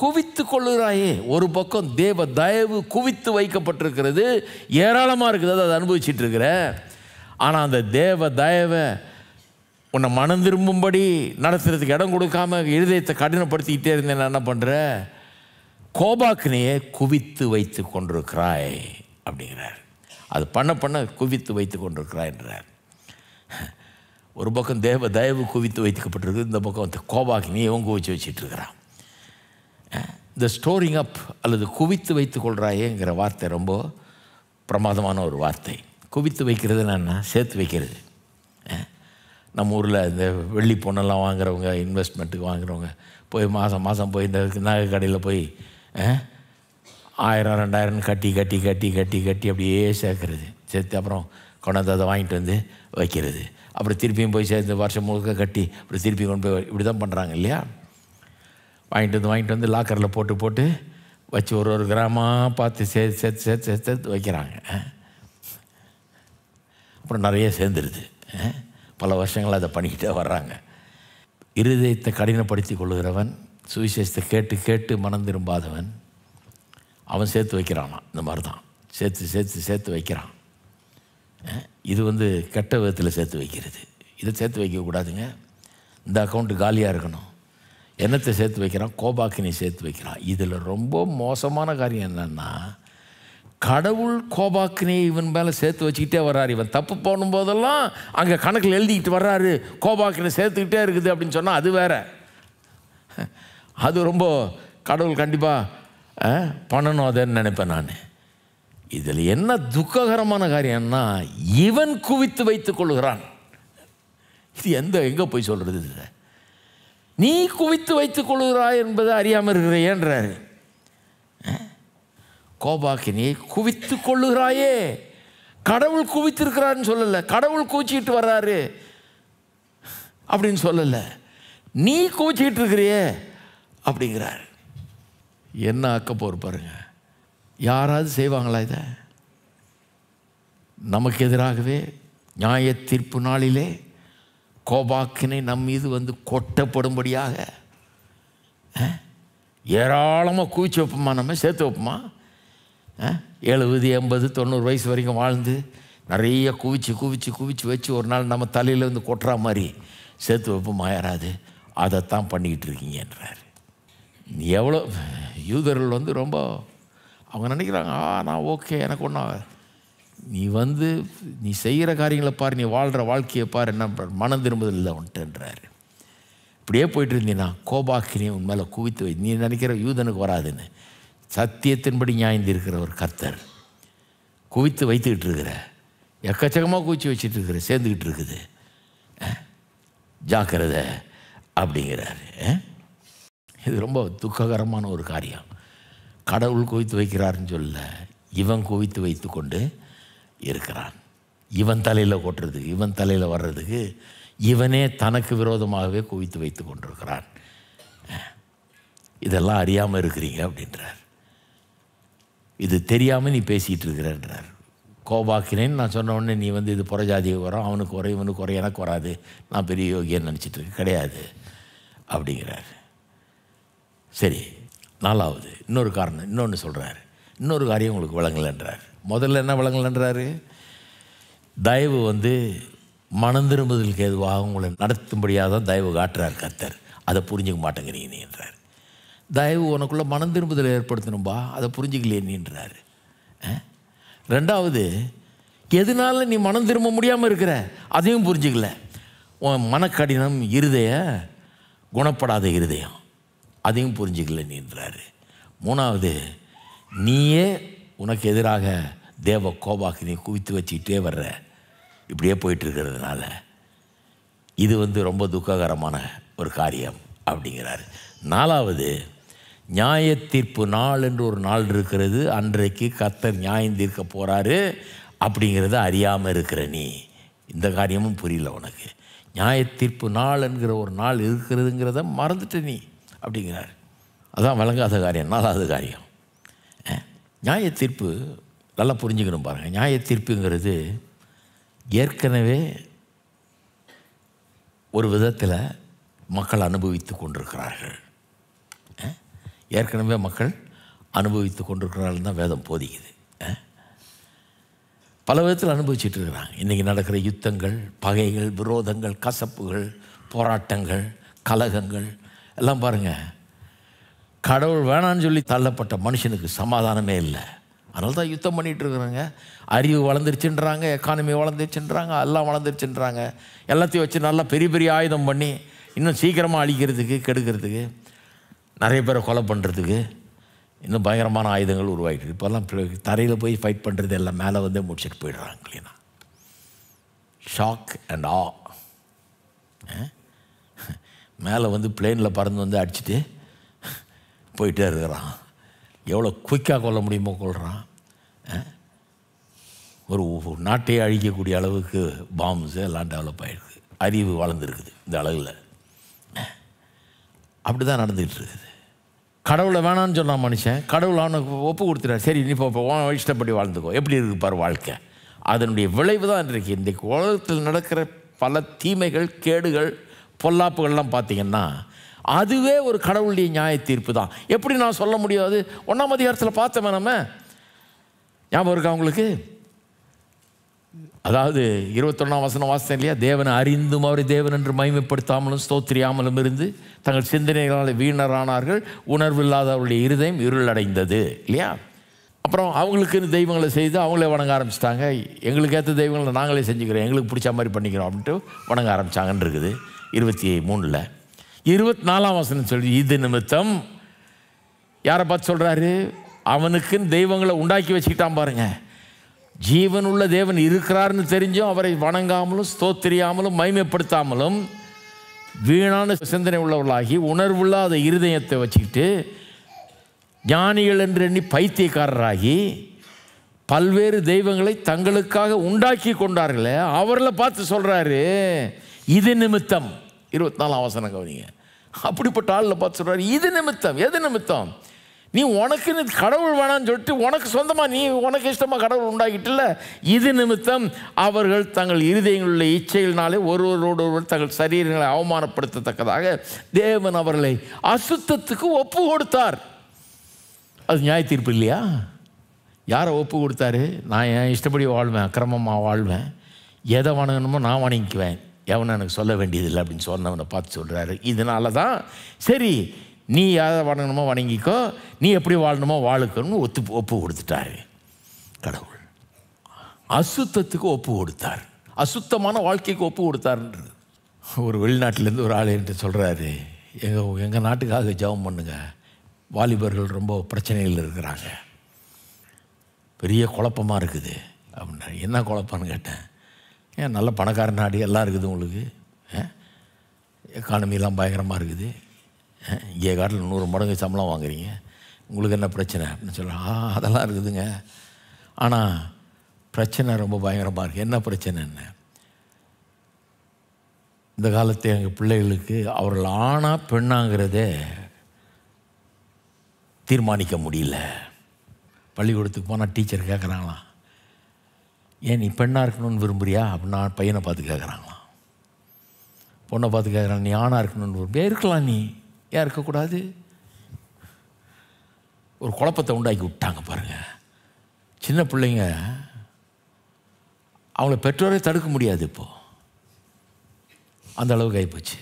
குவித்து கொள்ளுகிறாயே ஒரு பக்கம் தேவ தயவு குவித்து வைக்கப்பட்டிருக்கிறது ஏராளமாக இருக்குது அதை அனுபவிச்சிட்ருக்கிற ஆனால் அந்த தேவ தயவை உன்னை மனம் திரும்பும்படி நடத்துறதுக்கு இடம் கொடுக்காம இருதயத்தை கடினப்படுத்திக்கிட்டே இருந்தேன் என்ன பண்ணுற கோபாக்கினையை குவித்து வைத்து கொண்டிருக்கிறாய் அப்படிங்கிறார் அது பண்ண பண்ண குவித்து வைத்து கொண்டிருக்கிறாய்ன்றார் ஒரு பக்கம் தேவ தயவு குவித்து வைத்துக்கப்பட்டிருக்கு இந்த பக்கம் வந்து கோபாக்கினியை இவங்க குவிச்சு இருக்கிறான் இந்த ஸ்டோரிங் அப் அல்லது குவித்து வைத்து கொள்கிறாயேங்கிற வார்த்தை ரொம்ப பிரமாதமான ஒரு வார்த்தை குவித்து வைக்கிறது என்னென்னா சேர்த்து வைக்கிறது நம்ம ஊரில் இந்த வெள்ளி பொண்ணெல்லாம் வாங்குறவங்க இன்வெஸ்ட்மெண்ட்டுக்கு வாங்குறவங்க போய் மாதம் மாதம் போய் இந்த நகை கடையில் போய் ஆயிரம் ரெண்டாயிரம்னு கட்டி கட்டி கட்டி கட்டி கட்டி அப்படியே சேர்க்குறது சேர்த்து அப்புறம் கொண்டாந்து அதை வாங்கிட்டு வந்து வைக்கிறது அப்புறம் திருப்பியும் போய் சேர்ந்து வருஷம் முழுக்க கட்டி அப்புறம் திருப்பி கொண்டு போய் இப்படி தான் பண்ணுறாங்க இல்லையா வாங்கிட்டு வந்து வாங்கிட்டு வந்து லாக்கரில் போட்டு போட்டு வச்சு ஒரு ஒரு கிராமமாக பார்த்து சேர்த்து சேர்த்து சேர்த்து சேர்த்து வைக்கிறாங்க அப்புறம் நிறைய சேர்ந்துருது பல வருஷங்கள் அதை பண்ணிக்கிட்டே வர்றாங்க இருதயத்தை கடினப்படுத்தி கொள்ளுகிறவன் சுவிசேஷத்தை கேட்டு கேட்டு மனம் திரும்பாதவன் அவன் சேர்த்து வைக்கிறானான் இந்த மாதிரி தான் சேர்த்து சேர்த்து சேர்த்து வைக்கிறான் இது வந்து கெட்ட விதத்தில் சேர்த்து வைக்கிறது இதை சேர்த்து வைக்கக்கூடாதுங்க இந்த அக்கௌண்ட்டு காலியாக இருக்கணும் என்னத்தை சேர்த்து வைக்கிறான் கோபாக்கினி சேர்த்து வைக்கிறான் இதில் ரொம்ப மோசமான காரியம் என்னென்னா கடவுள் கோபாக்கினே இவன் மேலே சேர்த்து வச்சுக்கிட்டே வர்றாரு இவன் தப்பு போடும் அங்கே கணக்கில் எழுதிக்கிட்டு வர்றாரு கோபாக்கினை சேர்த்துக்கிட்டே இருக்குது அப்படின்னு சொன்னால் அது வேற அது ரொம்ப கடவுள் கண்டிப்பாக பண்ணணும் அதன்னு நினைப்பேன் நான் இதில் என்ன துக்ககரமான காரியம்னா இவன் குவித்து வைத்து கொள்கிறான் இது எந்த எங்கே போய் சொல்கிறது நீ குவித்து வைத்துக் கொள்கிறாய் என்பதை அறியாமல் ஏன்றாரு கோபாக்கினியை குவித்து கொள்ளுகிறாயே கடவுள் குவித்திருக்கிறான்னு சொல்லலை கடவுள் குவிச்சிக்கிட்டு வர்றாரு அப்படின்னு சொல்லலை நீ குவிச்சிக்கிட்டு இருக்கிறியே அப்படிங்கிறார் என்ன ஆக்க போகிற பாருங்க யாராவது செய்வாங்களா இதை நமக்கு எதிராகவே நியாய தீர்ப்பு நாளிலே கோபாக்கினை நம் மீது வந்து கொட்டப்படும்படியாக ஏராளமாக கூச்சி வைப்போமா நம்ம சேர்த்து வைப்போமா எழுபது எண்பது தொண்ணூறு வயசு வரைக்கும் வாழ்ந்து நிறைய குவிச்சு குவிச்சு குவிச்சு வச்சு ஒரு நாள் நம்ம தலையில் வந்து கொட்டுற மாதிரி சேர்த்து வைப்பு மாயராது அதைத்தான் பண்ணிக்கிட்டு இருக்கீங்கன்றார் எவ்வளோ யூதர்கள் வந்து ரொம்ப அவங்க நினைக்கிறாங்க ஆ நான் ஓகே எனக்கு ஒன்றும் நீ வந்து நீ செய்கிற காரியங்களை பாரு நீ வாழ்கிற வாழ்க்கையை பாரு என்ன மனம் திரும்புதல் இல்லை உன்ட்டுன்றார் இப்படியே போயிட்டு இருந்தீங்கன்னா கோபாக்கினி உன் மேலே குவித்து வை நீ நினைக்கிற யூதனுக்கு வராதுன்னு சத்தியத்தின்படி நியாயந்திருக்கிற ஒரு கர்த்தர் குவித்து வைத்துக்கிட்டு இருக்கிற எக்கச்சக்கமாக குவிச்சு வச்சுட்டு இருக்கிற சேர்ந்துக்கிட்டு இருக்குது ஜாக்கிரதை அப்படிங்கிறாரு இது ரொம்ப துக்ககரமான ஒரு காரியம் கடவுள் குவித்து வைக்கிறாருன்னு சொல்ல இவன் குவித்து வைத்து கொண்டு இருக்கிறான் இவன் தலையில் கொட்டுறதுக்கு இவன் தலையில் வர்றதுக்கு இவனே தனக்கு விரோதமாகவே குவித்து வைத்து கொண்டிருக்கிறான் இதெல்லாம் அறியாமல் இருக்கிறீங்க அப்படின்றார் இது தெரியாமல் நீ பேசிகிட்டு இருக்கிறன்றார் கோபாக்கினேன்னு நான் சொன்ன உடனே நீ வந்து இது புறஜாதி வரும் அவனுக்கு குறை இவனுக்கு குறை எனக்கு வராது நான் பெரிய யோகியன்னு நினச்சிட்டு இருக்கு கிடையாது அப்படிங்கிறார் சரி நாலாவது இன்னொரு காரணம் இன்னொன்று சொல்கிறார் இன்னொரு காரியம் உங்களுக்கு விளங்கலைன்றார் முதல்ல என்ன விளங்கலைன்றாரு தயவு வந்து மனம் திரும்புதலுக்கு எதுவாக உங்களை நடத்தும்படியாக தான் தயவு காட்டுறார் கத்தர் அதை புரிஞ்சுக்க மாட்டேங்கிறீங்க நீ என்றார் தயவு உனக்குள்ளே மனம் திரும்புதல் ஏற்படுத்தணும்பா அதை புரிஞ்சுக்கலையே நீன்றாரு ரெண்டாவது எதனால நீ மனம் திரும்ப முடியாமல் இருக்கிற அதையும் புரிஞ்சுக்கல உன் மனக்கடினம் இருதய குணப்படாத இருதயம் அதையும் புரிஞ்சுக்கல நீன்றாரு மூணாவது நீயே உனக்கு எதிராக தேவ நீ குவித்து வச்சுக்கிட்டே வர்ற இப்படியே போயிட்டுருக்கிறதுனால இது வந்து ரொம்ப துக்ககரமான ஒரு காரியம் அப்படிங்கிறாரு நாலாவது நியாய தீர்ப்பு நாள் என்று ஒரு நாள் இருக்கிறது அன்றைக்கு கத்தர் நியாயம் தீர்க்க போகிறாரு அப்படிங்கிறத அறியாமல் இருக்கிற நீ இந்த காரியமும் புரியல உனக்கு நியாய தீர்ப்பு நாள் என்கிற ஒரு நாள் இருக்கிறதுங்கிறத மறந்துட்டு நீ அப்படிங்கிறார் அதான் வழங்காத காரியம் நாலாவது காரியம் நியாய தீர்ப்பு நல்லா புரிஞ்சுக்கணும் பாருங்கள் நியாய தீர்ப்புங்கிறது ஏற்கனவே ஒரு விதத்தில் மக்கள் அனுபவித்து கொண்டிருக்கிறார்கள் ஏற்கனவே மக்கள் அனுபவித்து கொண்டிருக்கிறார்கள் தான் வேதம் போதிக்குது பல விதத்தில் அனுபவிச்சுட்டு இருக்கிறாங்க இன்றைக்கி நடக்கிற யுத்தங்கள் பகைகள் விரோதங்கள் கசப்புகள் போராட்டங்கள் கலகங்கள் எல்லாம் பாருங்கள் கடவுள் வேணான்னு சொல்லி தள்ளப்பட்ட மனுஷனுக்கு சமாதானமே இல்லை அதனால தான் யுத்தம் பண்ணிகிட்ருக்குறாங்க அறிவு வளர்ந்துருச்சுன்றாங்க எக்கானமி வளர்ந்துருச்சுன்றாங்க எல்லாம் வளர்ந்துருச்சுன்றாங்க எல்லாத்தையும் வச்சு நல்லா பெரிய பெரிய ஆயுதம் பண்ணி இன்னும் சீக்கிரமாக அழிக்கிறதுக்கு கெடுக்கிறதுக்கு நிறைய பேரை கொலை பண்ணுறதுக்கு இன்னும் பயங்கரமான ஆயுதங்கள் உருவாகிட்டு இப்போல்லாம் தரையில் போய் ஃபைட் பண்ணுறது எல்லாம் மேலே வந்து முடிச்சுட்டு போயிடுறாங்க இல்லைன்னா ஷாக் அண்ட் ஆ மேலே வந்து பிளேனில் பறந்து வந்து அடிச்சுட்டு போயிட்டே இருக்கிறான் எவ்வளோ குயிக்காக கொல்ல முடியுமோ கொள்கிறான் ஒரு நாட்டையே அழிக்கக்கூடிய அளவுக்கு பாம்ஸ் எல்லாம் டெவலப் ஆகிருக்கு அறிவு வளர்ந்துருக்குது இந்த அளவில் அப்படி தான் நடந்துகிட்டு இருக்குது கடவுளை வேணான்னு சொன்னான் மனுஷன் கடவுள் அவனுக்கு ஒப்பு கொடுத்துறாரு சரி நீ இப்போ இப்போ இஷ்டப்படி வாழ்ந்துக்கோ எப்படி இருக்குது பார் வாழ்க்கை அதனுடைய விளைவு தான் இன்றைக்கு இன்றைக்கு உலகத்தில் நடக்கிற பல தீமைகள் கேடுகள் பொல்லாப்புகள்லாம் பார்த்திங்கன்னா அதுவே ஒரு கடவுளுடைய நியாய தீர்ப்பு தான் எப்படி நான் சொல்ல முடியாது ஒன்றாம் அதிகாரத்தில் பார்த்தோமே நம்ம ஞாபகம் இருக்கா உங்களுக்கு அதாவது இருபத்தொன்னாம் வசனம் வாசனம் இல்லையா தேவனை அறிந்தும் அவரை தேவன் என்று மயிமைப்படுத்தாமலும் ஸ்தோத்திரியாமலும் இருந்து தங்கள் சிந்தனைகளால் வீணரானார்கள் உணர்வு இல்லாத அவருடைய இருதயம் இருளடைந்தது இல்லையா அப்புறம் அவங்களுக்குன்னு தெய்வங்களை செய்து அவங்களே வணங்க ஆரம்பிச்சிட்டாங்க எங்களுக்கு ஏற்ற தெய்வங்களை நாங்களே செஞ்சுக்கிறோம் எங்களுக்கு பிடிச்ச மாதிரி பண்ணிக்கிறோம் அப்படின்ட்டு வணங்க ஆரம்பித்தாங்கன்னு இருக்குது இருபத்தி மூணில் இருபத்தி நாலாம் வசனம் சொல்லி இது நிமித்தம் யாரை பார்த்து சொல்கிறாரு அவனுக்குன்னு தெய்வங்களை உண்டாக்கி வச்சுக்கிட்டான் பாருங்கள் ஜீவனுள்ள தேவன் இருக்கிறார்னு தெரிஞ்சும் அவரை வணங்காமலும் ஸ்தோத்திரியாமலும் மைமைப்படுத்தாமலும் வீணான சிந்தனை உள்ளவர்களாகி உணர்வுள்ளாத இருதயத்தை வச்சுக்கிட்டு ஞானிகள் என்று எண்ணி பைத்தியக்காரராகி பல்வேறு தெய்வங்களை தங்களுக்காக உண்டாக்கி கொண்டார்களே அவர்களை பார்த்து சொல்கிறாரு இது நிமித்தம் இருபத்தி நாலாம் அவசரம் கவனிங்க அப்படிப்பட்ட ஆளில் பார்த்து சொல்கிறார் இது நிமித்தம் எது நிமித்தம் நீ உனக்கு கடவுள் வேணான்னு சொல்லிட்டு உனக்கு சொந்தமாக நீ உனக்கு இஷ்டமாக கடவுள் உண்டாகிட்டுல இது நிமித்தம் அவர்கள் தங்கள் இருதயங்களுள்ள இச்சைகள்னாலே ஒருவரோடு ஒருவர் தங்கள் சரீரங்களை அவமானப்படுத்தத்தக்கதாக தேவன் அவர்களை அசுத்தத்துக்கு ஒப்பு கொடுத்தார் அது நியாய தீர்ப்பு இல்லையா யாரை ஒப்பு கொடுத்தாரு நான் என் இஷ்டப்படி வாழ்வேன் அக்கிரமமாக வாழ்வேன் எதை வணங்கணுமோ நான் வணங்கிக்குவேன் எவனை எனக்கு சொல்ல வேண்டியதில்லை அப்படின்னு சொன்னவனை பார்த்து சொல்கிறாரு இதனால தான் சரி நீ யாரை வணங்கணுமோ வணங்கிக்கோ நீ எப்படி வாழணுமோ வாழுக்கணும்னு ஒத்து ஒப்பு கொடுத்துட்டாரு கடவுள் அசுத்தத்துக்கு ஒப்பு கொடுத்தார் அசுத்தமான வாழ்க்கைக்கு ஒப்பு கொடுத்தாருன்றது ஒரு வெளிநாட்டிலேருந்து ஒரு ஆள் என்று சொல்கிறாரு எங்கள் எங்கள் நாட்டுக்காக ஜபம் பண்ணுங்க வாலிபர்கள் ரொம்ப பிரச்சனைகள் இருக்கிறாங்க பெரிய குழப்பமாக இருக்குது அப்படின்னா என்ன குழப்பம்னு கேட்டேன் ஏன் நல்ல பணக்கார நாடு எல்லாம் இருக்குது உங்களுக்கு எக்கானமிலாம் பயங்கரமாக இருக்குது இங்கே காட்டில் நூறு மடங்கு சம்பளம் வாங்குறீங்க உங்களுக்கு என்ன பிரச்சனை அப்படின்னு சொல்கிறேன் ஆ அதெல்லாம் இருக்குதுங்க ஆனால் பிரச்சனை ரொம்ப பயங்கரமாக இருக்குது என்ன பிரச்சனை என்ன இந்த காலத்தில் எங்கள் பிள்ளைகளுக்கு அவர்கள் ஆணாக பெண்ணாங்கிறதே தீர்மானிக்க முடியல பள்ளிக்கூடத்துக்கு போனால் டீச்சர் கேட்குறாங்களாம் ஏன் நீ பெண்ணாக இருக்கணும்னு விரும்புறியா அப்படின்னா பையனை பார்த்து கேட்குறாங்களாம் பொண்ணை பார்த்து கேட்குறான் நீ ஆணாக இருக்கணும்னு விரும்பியா இருக்கலாம் நீ ஏன் இருக்கக்கூடாது ஒரு குழப்பத்தை உண்டாக்கி விட்டாங்க பாருங்கள் சின்ன பிள்ளைங்க அவங்கள பெற்றோரே தடுக்க முடியாது இப்போது அந்த அளவுக்கு ஆகிப்போச்சு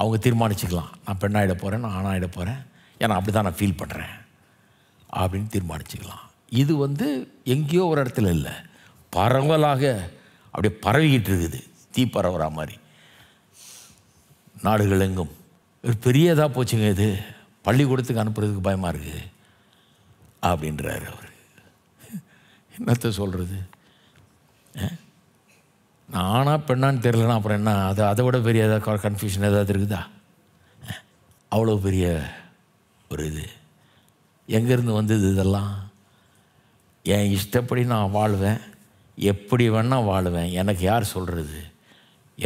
அவங்க தீர்மானிச்சுக்கலாம் நான் பெண்ணாகிட போகிறேன் நான் ஆணாகிட போகிறேன் ஏன்னா அப்படி தான் நான் ஃபீல் பண்ணுறேன் அப்படின்னு தீர்மானிச்சுக்கலாம் இது வந்து எங்கேயோ ஒரு இடத்துல இல்லை பரவலாக அப்படியே பரவிக்கிட்டு இருக்குது தீ பரவுற மாதிரி நாடுகள் எங்கும் ஒரு பெரியதாக போச்சுங்க இது பள்ளிக்கூடத்துக்கு அனுப்புறதுக்கு பயமாக இருக்குது அப்படின்றார் அவர் என்னத்தை சொல்கிறது நானாக பெண்ணான்னு தெரிலனா அப்புறம் என்ன அது அதை விட பெரிய ஏதாவது கன்ஃபியூஷன் ஏதாவது இருக்குதா அவ்வளோ பெரிய ஒரு இது எங்கேருந்து வந்தது இதெல்லாம் என் இஷ்டப்படி நான் வாழ்வேன் எப்படி வேணால் வாழ்வேன் எனக்கு யார் சொல்கிறது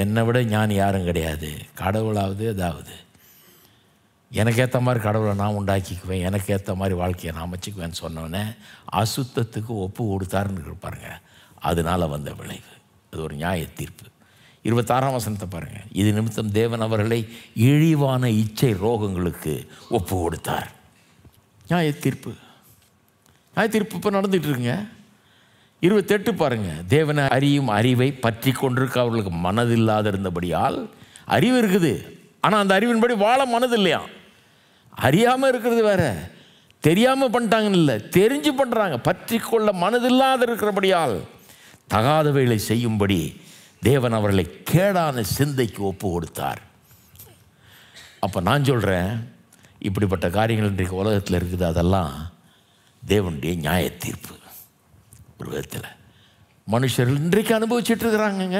என்னை விட ஞானி யாரும் கிடையாது கடவுளாவது ஏதாவது எனக்கு ஏற்ற மாதிரி கடவுளை நான் உண்டாக்கிக்குவேன் எனக்கு ஏற்ற மாதிரி வாழ்க்கையை நான் அமைச்சிக்குவேன்னு சொன்னோன்னே அசுத்தத்துக்கு ஒப்பு கொடுத்தாருன்னு இருப்பாருங்க அதனால் வந்த விளைவு அது ஒரு நியாய தீர்ப்பு இருபத்தாறாம் வசனத்தை பாருங்கள் இது நிமித்தம் தேவன் அவர்களை இழிவான இச்சை ரோகங்களுக்கு ஒப்பு கொடுத்தார் நியாய தீர்ப்பு நியாய தீர்ப்பு இப்போ நடந்துகிட்ருங்க இருபத்தெட்டு பாருங்கள் தேவனை அறியும் அறிவை பற்றி கொண்டிருக்க அவர்களுக்கு மனதில்லாதிருந்தபடியால் இருந்தபடியால் அறிவு இருக்குது ஆனால் அந்த அறிவின்படி வாழ மனது இல்லையா அறியாமல் இருக்கிறது வேற தெரியாமல் பண்ணிட்டாங்கன்னு இல்லை தெரிஞ்சு பண்ணுறாங்க பற்றி கொள்ள மனதில்லாத இருக்கிறபடியால் தகாதவைகளை செய்யும்படி தேவன் அவர்களை கேடான சிந்தைக்கு ஒப்பு கொடுத்தார் அப்போ நான் சொல்கிறேன் இப்படிப்பட்ட காரியங்கள் இன்றைக்கு உலகத்தில் இருக்குது அதெல்லாம் தேவனுடைய நியாய தீர்ப்பு ஒரு விதத்தில் மனுஷர்கள் இன்றைக்கு அனுபவிச்சுட்டு இருக்கிறாங்கங்க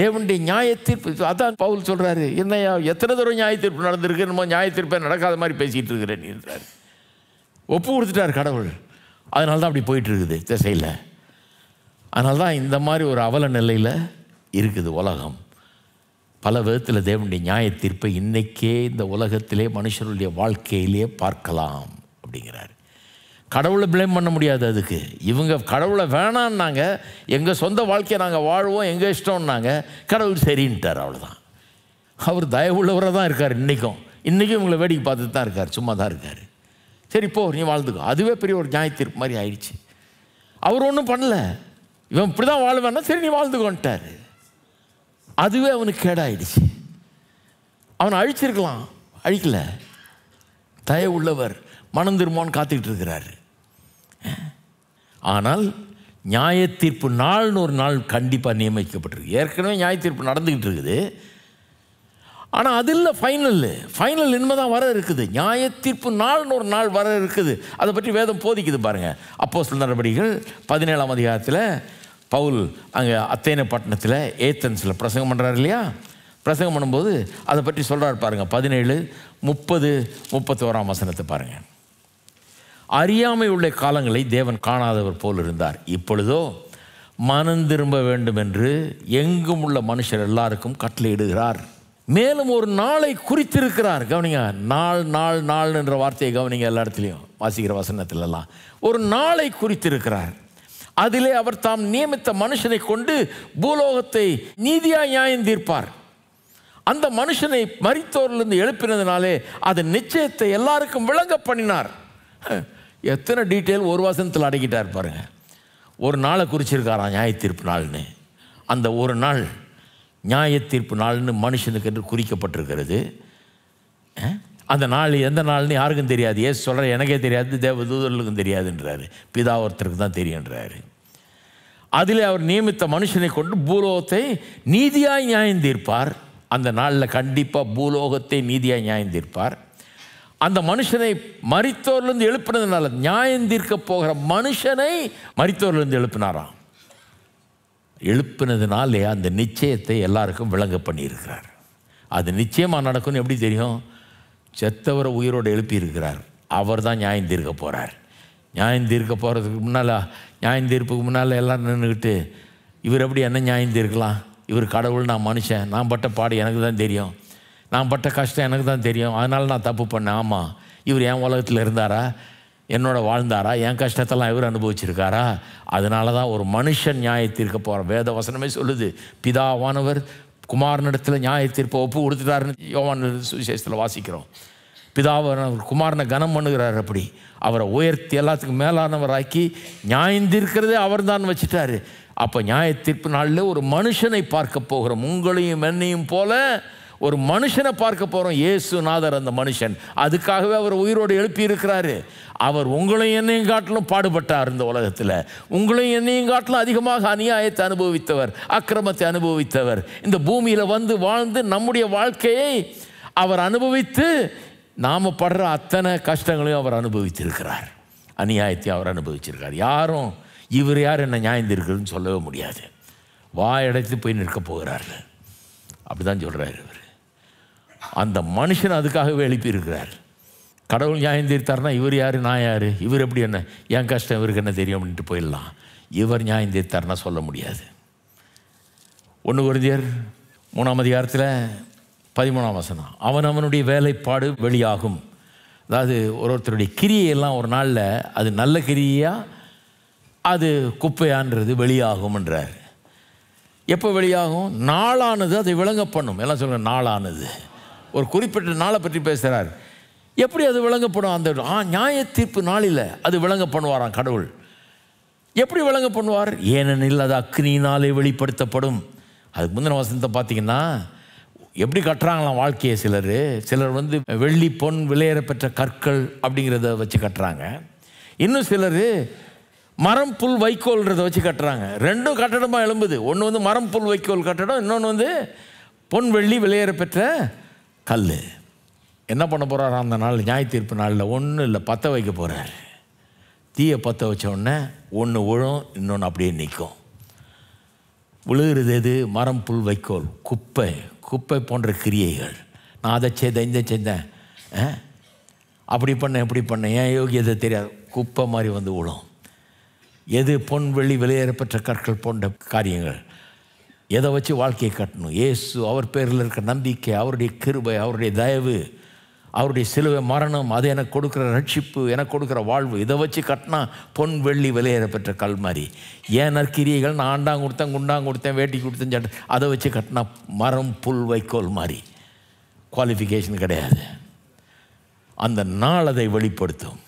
தேவனுடைய நியாய தீர்ப்பு அதான் பவுல் சொல்கிறாரு என்னையா எத்தனை தூரம் நியாய தீர்ப்பு நடந்திருக்கு நம்ம நியாய நடக்காத மாதிரி பேசிகிட்டு இருக்கிறேன் என்றார் ஒப்பு கொடுத்துட்டார் கடவுள் அதனால தான் அப்படி போயிட்டுருக்குது திசையில் அதனால தான் இந்த மாதிரி ஒரு அவல நிலையில் இருக்குது உலகம் பல விதத்தில் தேவனுடைய நியாய தீர்ப்பை இன்றைக்கே இந்த உலகத்திலே மனுஷனுடைய வாழ்க்கையிலே பார்க்கலாம் அப்படிங்கிறார் கடவுளை பிளேம் பண்ண முடியாது அதுக்கு இவங்க கடவுளை வேணான்னாங்க எங்கள் சொந்த வாழ்க்கையை நாங்கள் வாழ்வோம் எங்கள் இஷ்டம்னாங்க கடவுள் சரின்ட்டார் அவ்வளோதான் அவர் தயவுள்ளவராக தான் இருக்கார் இன்றைக்கும் இன்றைக்கும் இவங்களை வேடிக்கை பார்த்துட்டு தான் இருக்கார் சும்மா தான் இருக்கார் சரி இப்போ நீ வாழ்ந்துக்கோ அதுவே பெரிய ஒரு நியாயத்தீர்ப்பு மாதிரி ஆயிடுச்சு அவர் ஒன்றும் பண்ணல இவன் இப்படி தான் வாழ்வேன்னா சரி நீ வாழ்ந்துக்கோன்ட்டார் அதுவே அவனுக்கு கேடாயிடுச்சு அவனை அழிச்சிருக்கலாம் அழிக்கலை தய உள்ளவர் மனம் திரும்புவான்னு காத்துக்கிட்டு இருக்கிறாரு ஆனால் நியாய தீர்ப்பு நாள்னு ஒரு நாள் கண்டிப்பாக நியமிக்கப்பட்டிருக்கு ஏற்கனவே நியாய தீர்ப்பு நடந்துக்கிட்டு இருக்குது ஆனால் அது இல்லை ஃபைனல் ஃபைனல் இனிமேல் தான் வர இருக்குது நியாய தீர்ப்பு நாள்னு ஒரு நாள் வர இருக்குது அதை பற்றி வேதம் போதிக்குது பாருங்கள் அப்போ சில நடவடிக்கைகள் பதினேழாம் அதிகாரத்தில் பவுல் அங்கே அத்தேன பட்டணத்தில் ஏத்தன்ஸில் பிரசங்கம் பண்ணுறாரு இல்லையா பிரசங்கம் பண்ணும்போது அதை பற்றி சொல்கிறார் பாருங்கள் பதினேழு முப்பது முப்பத்தோராம் வசனத்தை பாருங்கள் அறியாமை உள்ள காலங்களை தேவன் காணாதவர் போல் இருந்தார் இப்பொழுதோ மனம் திரும்ப வேண்டும் என்று எங்கும் உள்ள மனுஷர் எல்லாருக்கும் கட்டளையிடுகிறார் மேலும் ஒரு நாளை குறித்திருக்கிறார் கவனிங்க நாள் நாள் நாள் என்ற வார்த்தையை கவனிங்க எல்லா இடத்துலையும் வாசிக்கிற வசனத்திலெல்லாம் ஒரு நாளை குறித்திருக்கிறார் அதிலே அவர் தாம் நியமித்த மனுஷனை கொண்டு பூலோகத்தை நீதியாக நியாயம் தீர்ப்பார் அந்த மனுஷனை மறித்தோரிலிருந்து எழுப்பினதுனாலே அதன் நிச்சயத்தை எல்லாருக்கும் விளங்க பண்ணினார் எத்தனை டீட்டெயில் ஒரு வசனத்தில் அடக்கிட்டார் பாருங்க ஒரு நாளை குறிச்சிருக்காரா நியாய தீர்ப்பு நாள்னு அந்த ஒரு நாள் நியாய தீர்ப்பு நாள்னு மனுஷனுக்கு என்று குறிக்கப்பட்டிருக்கிறது அந்த நாள் எந்த நாள்னு யாருக்கும் தெரியாது ஏ சொல்கிற எனக்கே தெரியாது தேவ தூதர்களுக்கும் தெரியாதுன்றாரு பிதா ஒருத்தருக்கு தான் தெரியுன்றாரு அதில் அவர் நியமித்த மனுஷனை கொண்டு பூலோகத்தை நீதியாக நியாயம் தீர்ப்பார் அந்த நாளில் கண்டிப்பாக பூலோகத்தை நீதியாக நியாயம் தீர்ப்பார் அந்த மனுஷனை மறித்தோர்லேருந்து எழுப்பினதுனால நியாயம் தீர்க்க போகிற மனுஷனை மறித்தோர்லேருந்து எழுப்பினாராம் எழுப்பினதுனாலே அந்த நிச்சயத்தை எல்லாருக்கும் விளங்க பண்ணியிருக்கிறார் அது நிச்சயமாக நடக்கும்னு எப்படி தெரியும் செத்தவரை உயிரோடு எழுப்பியிருக்கிறார் அவர் தான் நியாயம் தீர்க்க போகிறார் நியாயம் தீர்க்க போகிறதுக்கு முன்னால் நியாயம் தீர்ப்புக்கு முன்னால் எல்லாம் நின்றுக்கிட்டு இவர் எப்படி என்ன நியாயம் தீர்க்கலாம் இவர் கடவுள் நான் மனுஷன் நான் பட்ட பாடு எனக்கு தான் தெரியும் நான் பட்ட கஷ்டம் எனக்கு தான் தெரியும் அதனால் நான் தப்பு பண்ணேன் ஆமாம் இவர் என் உலகத்தில் இருந்தாரா என்னோட வாழ்ந்தாரா என் கஷ்டத்தெல்லாம் இவர் அனுபவிச்சிருக்காரா அதனால தான் ஒரு மனுஷன் நியாயத்திற்கு போகிற வேத வசனமே சொல்லுது பிதாவானவர் குமாரனிடத்தில் நியாயத்தீர்ப்பை ஒப்பு கொடுத்துட்டாருன்னு யோவான் சுவிசேஷத்தில் வாசிக்கிறோம் பிதாவை குமாரனை கனம் பண்ணுகிறார் அப்படி அவரை உயர்த்தி எல்லாத்துக்கும் மேலானவராக்கி நியாயந்திருக்கிறதே அவர் தான் வச்சுட்டாரு அப்போ நியாயத்தீர்ப்பு நாளில் ஒரு மனுஷனை பார்க்க போகிறோம் உங்களையும் என்னையும் போல ஒரு மனுஷனை பார்க்க போகிறோம் நாதர் அந்த மனுஷன் அதுக்காகவே அவர் உயிரோடு எழுப்பி இருக்கிறாரு அவர் உங்களையும் என்னையும் காட்டிலும் பாடுபட்டார் இந்த உலகத்தில் உங்களையும் என்னையும் காட்டிலும் அதிகமாக அநியாயத்தை அனுபவித்தவர் அக்கிரமத்தை அனுபவித்தவர் இந்த பூமியில் வந்து வாழ்ந்து நம்முடைய வாழ்க்கையை அவர் அனுபவித்து நாம் படுற அத்தனை கஷ்டங்களையும் அவர் அனுபவித்திருக்கிறார் அநியாயத்தை அவர் அனுபவிச்சிருக்கார் யாரும் இவர் யார் என்ன நியாயந்திருக்கிறதுன்னு சொல்லவே முடியாது வாயடைத்து போய் நிற்க போகிறார்கள் அப்படி தான் சொல்கிறார் இவர் அந்த மனுஷன் அதுக்காகவே எழுப்பியிருக்கிறார் கடவுள் நியாயம் தீர்த்தார்னா இவர் யார் நான் யார் இவர் எப்படி என்ன என் கஷ்டம் இவருக்கு என்ன தெரியும் அப்படின்ட்டு போயிடலாம் இவர் நியாயம் தீர்த்தார்னா சொல்ல முடியாது ஒன்று குருந்தியர் மூணாம் அதிகாரத்தில் பதிமூணாம் வசனம் அவன் அவனுடைய வேலைப்பாடு வெளியாகும் அதாவது ஒரு ஒருத்தருடைய கிரியையெல்லாம் ஒரு நாளில் அது நல்ல கிரியையாக அது குப்பையான்றது வெளியாகும்ன்றார் எப்போ வெளியாகும் நாளானது அதை விளங்க பண்ணும் எல்லாம் சொல்லுங்கள் நாளானது ஒரு குறிப்பிட்ட நாளை பற்றி பேசுகிறார் எப்படி அது விளங்கப்படும் அந்த ஆ நியாய தீர்ப்பு நாளில் அது விளங்க பண்ணுவாராம் கடவுள் எப்படி விளங்க பண்ணுவார் ஏனெனில் அது அக்னியினாலே வெளிப்படுத்தப்படும் அதுக்கு முந்தின வசனத்தை பார்த்தீங்கன்னா எப்படி கட்டுறாங்களாம் வாழ்க்கையை சிலர் சிலர் வந்து வெள்ளி பொன் விலையேற பெற்ற கற்கள் அப்படிங்கிறத வச்சு கட்டுறாங்க இன்னும் சிலர் மரம் புல் வைக்கோல்ன்றத வச்சு கட்டுறாங்க ரெண்டும் கட்டடமாக எழும்புது ஒன்று வந்து மரம் புல் வைக்கோல் கட்டடம் இன்னொன்று வந்து பொன் வெள்ளி விலையேற பெற்ற கல் என்ன பண்ண போகிறார் அந்த நாள் நியாய தீர்ப்பு நாளில் ஒன்றும் இல்லை பற்ற வைக்க போகிறார் தீயை பற்ற வச்ச உடனே ஒன்று விழும் இன்னொன்று அப்படியே நிற்கும் விழுகிறது எது மரம் புல் வைக்கோல் குப்பை குப்பை போன்ற கிரியைகள் நான் அதை செய்தேன் இந்த செய்தேன் அப்படி பண்ணேன் இப்படி பண்ணேன் ஏன் யோகியதை தெரியாது குப்பை மாதிரி வந்து விழும் எது பொன் வெளி வெளியேறப்பெற்ற கற்கள் போன்ற காரியங்கள் எதை வச்சு வாழ்க்கையை கட்டணும் ஏசு அவர் பேரில் இருக்கிற நம்பிக்கை அவருடைய கிருபை அவருடைய தயவு அவருடைய சிலுவை மரணம் அது எனக்கு கொடுக்குற ரட்சிப்பு எனக்கு கொடுக்குற வாழ்வு இதை வச்சு கட்டினா பொன் வெள்ளி விலையேற பெற்ற மாதிரி ஏன் கிரியைகள் நான் ஆண்டாங்க கொடுத்தேன் குண்டாங்க கொடுத்தேன் வேட்டி கொடுத்தேன் சட்ட அதை வச்சு கட்டினா மரம் புல் வைக்கோல் மாதிரி குவாலிஃபிகேஷன் கிடையாது அந்த நாள் அதை வெளிப்படுத்தும்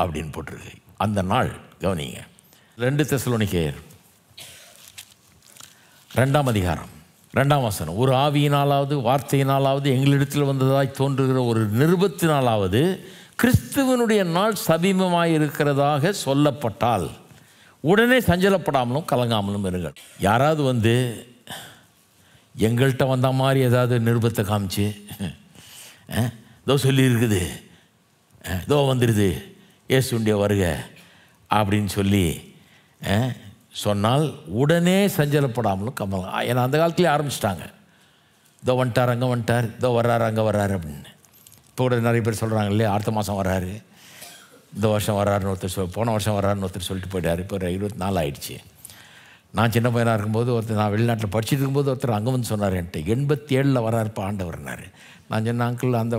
அப்படின்னு போட்டிருக்கு அந்த நாள் கவனிங்க ரெண்டு தசலோனிக்கையர் ரெண்டாம் அதிகாரம் ரெண்டாம் வசனம் ஒரு ஆவியினாலாவது வார்த்தையினாலாவது எங்களிடத்தில் வந்ததாய் தோன்றுகிற ஒரு நிருபத்தினாலாவது கிறிஸ்துவனுடைய நாள் சமீபமாக இருக்கிறதாக சொல்லப்பட்டால் உடனே சஞ்சலப்படாமலும் கலங்காமலும் இருங்கள் யாராவது வந்து எங்கள்கிட்ட வந்த மாதிரி ஏதாவது நிருபத்தை காமிச்சு இதோ சொல்லியிருக்குது இதோ வந்துடுது ஏசுண்டிய வருக அப்படின்னு சொல்லி சொன்னால் உடனே சஞ்சலப்படாமலும் கமல் ஏன்னா அந்த காலத்தில் ஆரம்பிச்சிட்டாங்க இதோ வந்துட்டார் அங்கே வந்துட்டார் இதோ வர்றாரு அங்கே வர்றாரு அப்படின்னு இப்போ கூட நிறைய பேர் சொல்கிறாங்க இல்லையா அடுத்த மாதம் வர்றாரு இந்த வருஷம் வர்றாருன்னு ஒருத்தர் சொல் போன வருஷம் வர்றாருன்னு ஒருத்தர் சொல்லிட்டு போயிட்டார் இப்போ ஒரு இருபத்தி நாலு ஆயிடுச்சு நான் சின்ன பையனாக இருக்கும்போது ஒருத்தர் நான் வெளிநாட்டில் படிச்சுட்டு இருக்கும்போது ஒருத்தர் அங்கே வந்து சொன்னார் என்கிட்ட எண்பத்தி ஏழில் வராருப்பா வர்றாரு நான் சின்ன அங்கிள் அந்த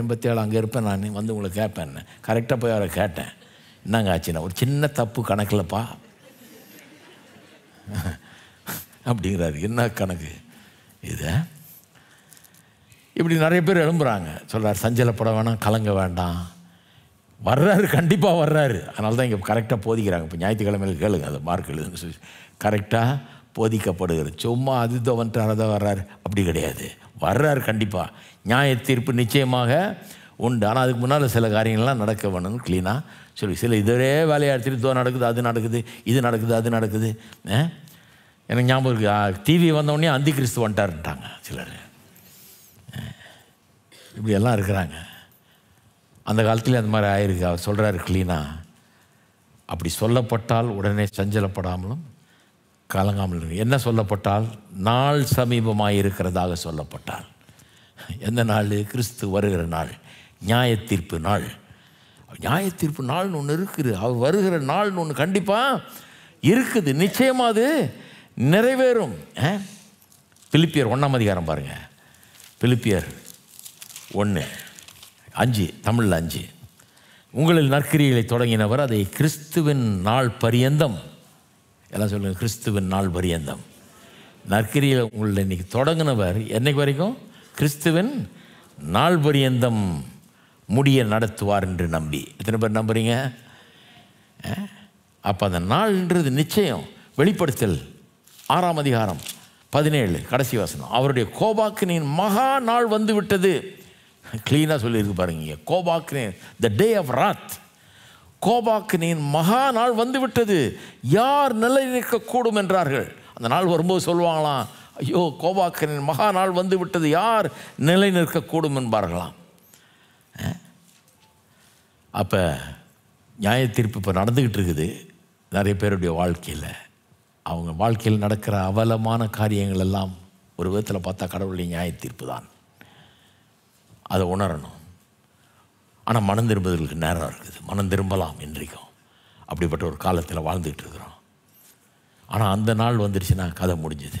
எண்பத்தி ஏழு அங்கே இருப்பேன் நான் வந்து உங்களை கேட்பேன் கரெக்டாக போய் அவரை கேட்டேன் என்னங்க ஆச்சுன்னா ஒரு சின்ன தப்பு கணக்கில்ப்பா அப்படிங்கிறாரு என்ன கணக்கு இதை இப்படி நிறைய பேர் எழும்புகிறாங்க சொல்கிறார் சஞ்சலப்பட வேணாம் கலங்க வேண்டாம் வர்றாரு கண்டிப்பாக வர்றாரு அதனால தான் இங்கே கரெக்டாக போதிக்கிறாங்க இப்போ ஞாயிற்றுக்கிழமையில் கேளுங்க அது மார்க் எழுதுன்னு சொல்லி கரெக்டாக போதிக்கப்படுகிறது சும்மா அது தவன்ட்டு தான் வர்றாரு அப்படி கிடையாது வர்றாரு கண்டிப்பாக நியாய தீர்ப்பு நிச்சயமாக உண்டு ஆனால் அதுக்கு முன்னால் சில காரியங்கள்லாம் நடக்க வேணும்னு க்ளீனாக சொல்லி சில வேலையை எடுத்துகிட்டு இதோ நடக்குது அது நடக்குது இது நடக்குது அது நடக்குது எனக்கு ஞாபகம் இருக்குது டிவி வந்தோடனே அந்தி கிறிஸ்து வந்துட்டாருன்ட்டாங்க சிலர் இப்படியெல்லாம் இருக்கிறாங்க அந்த காலத்தில் அந்த மாதிரி ஆயிருக்கு அவர் சொல்கிறாரு க்ளீனாக அப்படி சொல்லப்பட்டால் உடனே சஞ்சலப்படாமலும் கலங்காமல் என்ன சொல்லப்பட்டால் நாள் சமீபமாக இருக்கிறதாக சொல்லப்பட்டால் எந்த நாள் கிறிஸ்து வருகிற நாள் நியாய தீர்ப்பு நாள் நியாய தீர்ப்பு நாள்னு ஒன்று இருக்குது அவர் வருகிற நாள்னு ஒன்று கண்டிப்பாக இருக்குது நிச்சயமாக அது நிறைவேறும் பிலிப்பியர் ஒன்றாம் அதிகாரம் பாருங்கள் பிலிப்பியர் ஒன்று அஞ்சு தமிழில் அஞ்சு உங்களில் நற்கிரிகளை தொடங்கினவர் அதை கிறிஸ்துவின் நாள் பரியந்தம் எல்லாம் சொல்லுங்கள் கிறிஸ்துவின் நாள் பரியந்தம் நற்கிரியில் உங்களில் இன்றைக்கி தொடங்கினவர் என்னைக்கு வரைக்கும் கிறிஸ்துவின் நாள் பரியந்தம் முடிய நடத்துவார் என்று நம்பி எத்தனை பேர் நம்புறீங்க அப்போ அந்த நாள்ன்றது நிச்சயம் வெளிப்படுத்தல் ஆறாம் அதிகாரம் பதினேழு கடைசி வசனம் அவருடைய கோபாக்கினின் மகா நாள் வந்து விட்டது க்ளீனாக சொல்லியிருக்கு பாருங்க கோபாக்கினின் த டே ஆஃப் ராத் கோபாக்கினின் மகா நாள் வந்து விட்டது யார் நிலை நிற்கக்கூடும் என்றார்கள் அந்த நாள் வரும்போது சொல்லுவாங்களாம் ஐயோ கோபாக்கனின் மகா நாள் வந்து விட்டது யார் நிலை நிற்கக்கூடும் என்பார்களாம் அப்போ நியாய தீர்ப்பு இப்போ நடந்துக்கிட்டு இருக்குது நிறைய பேருடைய வாழ்க்கையில் அவங்க வாழ்க்கையில் நடக்கிற அவலமான காரியங்கள் எல்லாம் ஒரு விதத்தில் பார்த்தா கடவுளுடைய நியாய தீர்ப்பு தான் அதை உணரணும் ஆனால் மனம் திரும்புவதற்கு நேரம் இருக்குது மனம் திரும்பலாம் இன்றைக்கும் அப்படிப்பட்ட ஒரு காலத்தில் வாழ்ந்துக்கிட்டு இருக்கிறோம் ஆனால் அந்த நாள் வந்துருச்சுன்னா கதை முடிஞ்சது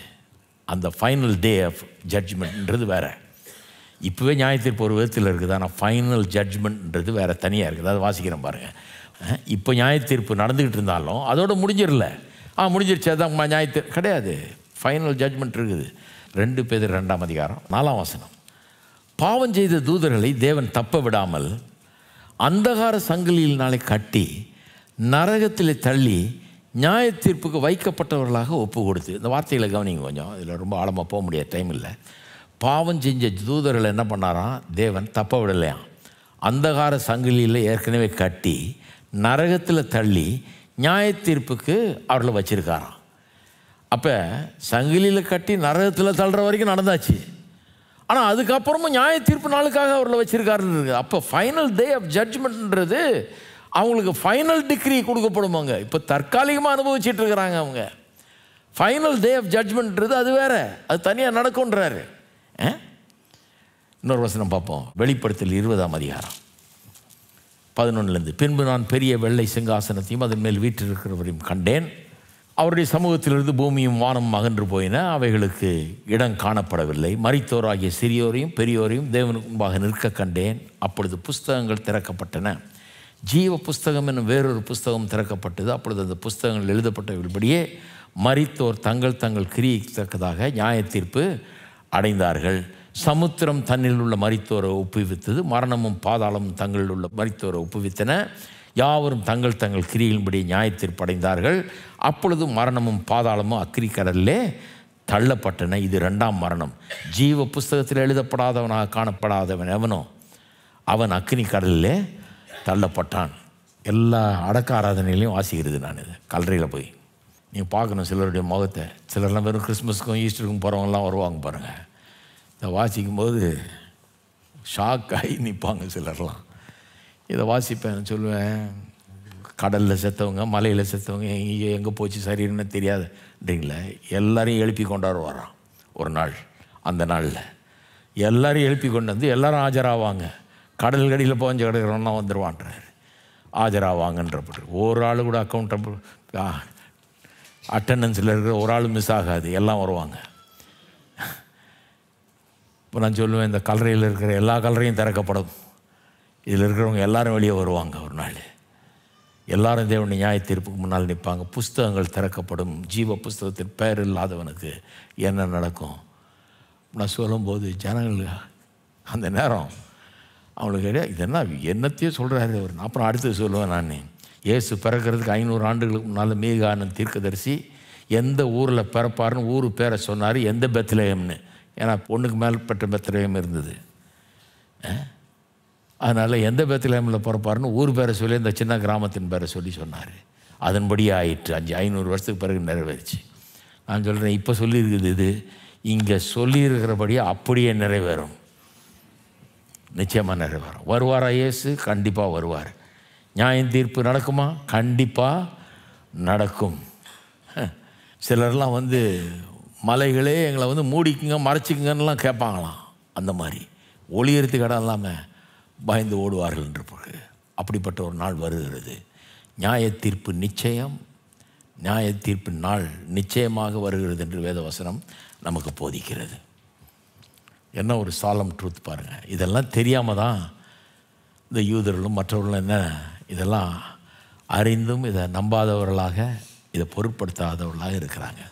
அந்த ஃபைனல் டே ஆஃப் ஜட்ஜ்மெண்ட்ன்றது வேறு இப்போவே நியாயத்தீர்ப்பு ஒரு விதத்தில் இருக்குது ஆனால் ஃபைனல் ஜட்ஜ்மெண்ட்ன்றது வேறு தனியாக இருக்குது அதை வாசிக்கிறேன் பாருங்கள் இப்போ நியாயத்தீர்ப்பு நடந்துக்கிட்டு இருந்தாலும் அதோடு முடிஞ்சிடல ஆ முடிஞ்சிருச்சு அதான் நியாயத்தீர் கிடையாது ஃபைனல் ஜட்ஜ்மெண்ட் இருக்குது ரெண்டு பேர் ரெண்டாம் அதிகாரம் நாலாம் வசனம் பாவம் செய்த தூதர்களை தேவன் தப்ப விடாமல் அந்தகார சங்கிலியினாலே கட்டி நரகத்தில் தள்ளி நியாய தீர்ப்புக்கு வைக்கப்பட்டவர்களாக ஒப்பு கொடுத்து இந்த வார்த்தைகளை கவனிங்க கொஞ்சம் இதில் ரொம்ப ஆழமாக போக முடியாது டைம் இல்லை பாவம் செஞ்ச தூதர்கள் என்ன பண்ணாராம் தேவன் தப்ப விடலையாம் அந்தகார சங்கிலியில் ஏற்கனவே கட்டி நரகத்தில் தள்ளி நியாய தீர்ப்புக்கு அவர்களை வச்சுருக்காராம் அப்போ சங்கிலியில் கட்டி நரகத்தில் தள்ளுற வரைக்கும் நடந்தாச்சு ஆனால் அதுக்கப்புறமும் நியாய தீர்ப்பு நாளுக்காக அவர்களை வச்சுருக்காருன்றது அப்போ ஃபைனல் டே ஆஃப் ஜட்ஜ்மெண்ட்ன்றது அவங்களுக்கு ஃபைனல் டிகிரி கொடுக்கப்படுமாங்க இப்போ தற்காலிகமாக அனுபவிச்சுட்டு இருக்கிறாங்க அவங்க ஃபைனல் டே ஆஃப் ஜட்ஜ்மெண்ட்ன்றது அது வேறு அது தனியாக நடக்கும்ன்றாரு இன்னொரு வசனம் பார்ப்போம் வெளிப்படுத்தல் இருபதாம் அதிகாரம் பதினொன்றுலேருந்து பின்பு நான் பெரிய வெள்ளை சிங்காசனத்தையும் அதன் மேல் வீற்றிருக்கிறவரையும் கண்டேன் அவருடைய சமூகத்திலிருந்து பூமியும் வானம் அகன்று போயின அவைகளுக்கு இடம் காணப்படவில்லை மறித்தோராகிய சிறியோரையும் பெரியோரையும் தேவனுக்கு முன்பாக நிற்க கண்டேன் அப்பொழுது புஸ்தகங்கள் திறக்கப்பட்டன ஜீவ புஸ்தகம் என்னும் வேறொரு புஸ்தகம் திறக்கப்பட்டது அப்பொழுது அந்த புஸ்தகங்கள் எழுதப்பட்டபடியே மறித்தோர் தங்கள் தங்கள் கிரியத்தக்கதாக நியாய தீர்ப்பு அடைந்தார்கள் சமுத்திரம் தன்னில் உள்ள மரித்தோரை ஒப்புவித்தது மரணமும் பாதாளமும் தங்களில் உள்ள மரித்தோரை ஒப்புவித்தன யாவரும் தங்கள் தங்கள் கிரியின்படி அடைந்தார்கள் அப்பொழுது மரணமும் பாதாளமும் அக்கிரி கடலிலே தள்ளப்பட்டன இது ரெண்டாம் மரணம் ஜீவ புஸ்தகத்தில் எழுதப்படாதவனாக காணப்படாதவன் எவனோ அவன் அக்னி கடலிலே தள்ளப்பட்டான் எல்லா அடக்க ஆராதனையிலையும் வாசிக்கிறது நான் இது கல்லறையில் போய் நீங்கள் பார்க்கணும் சிலருடைய முகத்தை சிலர்லாம் வெறும் கிறிஸ்மஸ்க்கும் ஈஸ்டருக்கும் போகிறவங்கலாம் வருவாங்க பாருங்கள் இதை வாசிக்கும் போது ஷாக் ஆகி நிற்பாங்க சிலர்லாம் இதை வாசிப்பேன் சொல்லுவேன் கடலில் செத்தவங்க மலையில் செத்தவங்க எங்கேயோ எங்கே போச்சு சரின்னு தெரியாதுன்றீங்களே எல்லாரையும் எழுப்பி கொண்டாடு வரான் ஒரு நாள் அந்த நாளில் எல்லாரையும் எழுப்பி கொண்டு வந்து எல்லாரும் ஆஜராவாங்க கடல் கடியில் போஞ்ச கிடக்கிறோன்னா வந்துடுவான்றாரு ஆஜராவாங்கன்றப்பட்டு ஒரு ஆள் கூட அக்கௌண்டபிள் அட்டண்டன்ஸில் இருக்கிற ஒரு ஆள் மிஸ் ஆகாது எல்லாம் வருவாங்க இப்போ நான் சொல்லுவேன் இந்த கல்லறையில் இருக்கிற எல்லா கல்லறையும் திறக்கப்படும் இதில் இருக்கிறவங்க எல்லாரும் வெளியே வருவாங்க ஒரு நாள் எல்லாரும் தேவனுடைய நியாய தீர்ப்புக்கு முன்னால் நிற்பாங்க புஸ்தகங்கள் திறக்கப்படும் ஜீவ புஸ்தகத்தின் பெயர் இல்லாதவனுக்கு என்ன நடக்கும் நான் சொல்லும்போது ஜனங்கள் அந்த நேரம் அவங்களுக்கு இது என்ன என்னத்தையும் சொல்கிறாரு அவர் அப்புறம் அடுத்தது சொல்லுவேன் நான் இயேசு பிறக்கிறதுக்கு ஐநூறு ஆண்டுகளுக்கு முன்னால் மீகானன் தீர்க்கதரிசி எந்த ஊரில் பிறப்பாருன்னு ஊர் பேரை சொன்னார் எந்த பெத்லேயம்னு ஏன்னா பொண்ணுக்கு மேல்பட்ட பெத்திலேயும் இருந்தது அதனால் எந்த பெத்திலேயமில் பிறப்பாருன்னு ஊர் பேரை சொல்லி இந்த சின்ன கிராமத்தின் பேரை சொல்லி சொன்னார் அதன்படியே ஆயிற்று அஞ்சு ஐநூறு வருஷத்துக்கு பிறகு நிறைவேறுச்சு நான் சொல்கிறேன் இப்போ சொல்லியிருக்குது இது இங்கே சொல்லியிருக்கிறபடியே அப்படியே நிறைவேறும் நிச்சயமாக நிறைவேறும் வருவாரா இயேசு கண்டிப்பாக வருவார் நியாயம் தீர்ப்பு நடக்குமா கண்டிப்பாக நடக்கும் சிலர்லாம் வந்து மலைகளே எங்களை வந்து மூடிக்குங்க மறைச்சிக்குங்கன்னெலாம் கேட்பாங்களாம் அந்த மாதிரி ஒளியறுத்து கடன் இல்லாமல் பயந்து ஓடுவார்கள் என்று பொழுது அப்படிப்பட்ட ஒரு நாள் வருகிறது நியாய தீர்ப்பு நிச்சயம் நியாய தீர்ப்பு நாள் நிச்சயமாக வருகிறது என்று வேதவசனம் நமக்கு போதிக்கிறது என்ன ஒரு சாலம் ட்ரூத் பாருங்கள் இதெல்லாம் தெரியாமல் தான் இந்த யூதர்களும் மற்றவர்களும் என்ன இதெல்லாம் அறிந்தும் இதை நம்பாதவர்களாக இதை பொருட்படுத்தாதவர்களாக இருக்கிறாங்க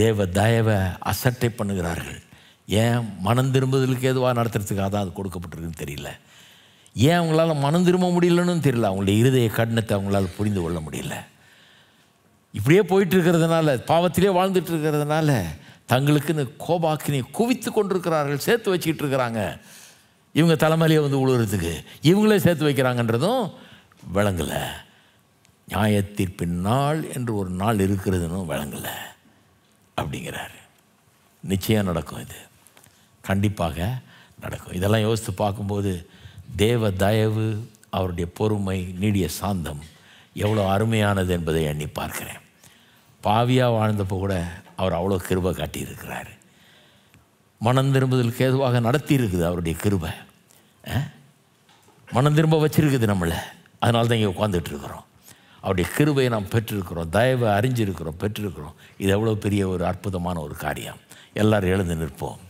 தேவ தயவை அசட்டை பண்ணுகிறார்கள் ஏன் மனம் திரும்புதலுக்கு எதுவாக நடத்துறதுக்காக தான் அது கொடுக்கப்பட்டிருக்குன்னு தெரியல ஏன் அவங்களால மனம் திரும்ப முடியலன்னு தெரியல அவங்களுடைய இருதய கடினத்தை அவங்களால் புரிந்து கொள்ள முடியல இப்படியே போயிட்டு இருக்கிறதுனால பாவத்திலே வாழ்ந்துட்டு இருக்கிறதுனால தங்களுக்குன்னு கோபாக்கினை குவித்து கொண்டிருக்கிறார்கள் சேர்த்து வச்சுக்கிட்டு இருக்கிறாங்க இவங்க தலைமையிலேயே வந்து உழுறதுக்கு இவங்களே சேர்த்து வைக்கிறாங்கன்றதும் விளங்கலை நியாயத்தீர்ப்பின் நாள் என்று ஒரு நாள் இருக்கிறதுனும் விளங்கலை அப்படிங்கிறாரு நிச்சயம் நடக்கும் இது கண்டிப்பாக நடக்கும் இதெல்லாம் யோசித்து பார்க்கும்போது தேவ தயவு அவருடைய பொறுமை நீடிய சாந்தம் எவ்வளோ அருமையானது என்பதை எண்ணி பார்க்குறேன் பாவியாக வாழ்ந்தப்போ கூட அவர் அவ்வளோ கிருபை காட்டியிருக்கிறார் மனம் திரும்புதலுக்கு ஏதுவாக நடத்தியிருக்குது அவருடைய கிருபை மனம் திரும்ப வச்சுருக்குது நம்மளை அதனால தான் இங்கே உட்காந்துட்டு இருக்கிறோம் அவருடைய கிருபையை நாம் பெற்றிருக்கிறோம் தயவை அறிஞ்சிருக்கிறோம் பெற்றிருக்கிறோம் இது எவ்வளோ பெரிய ஒரு அற்புதமான ஒரு காரியம் எல்லோரும் எழுந்து நிற்போம்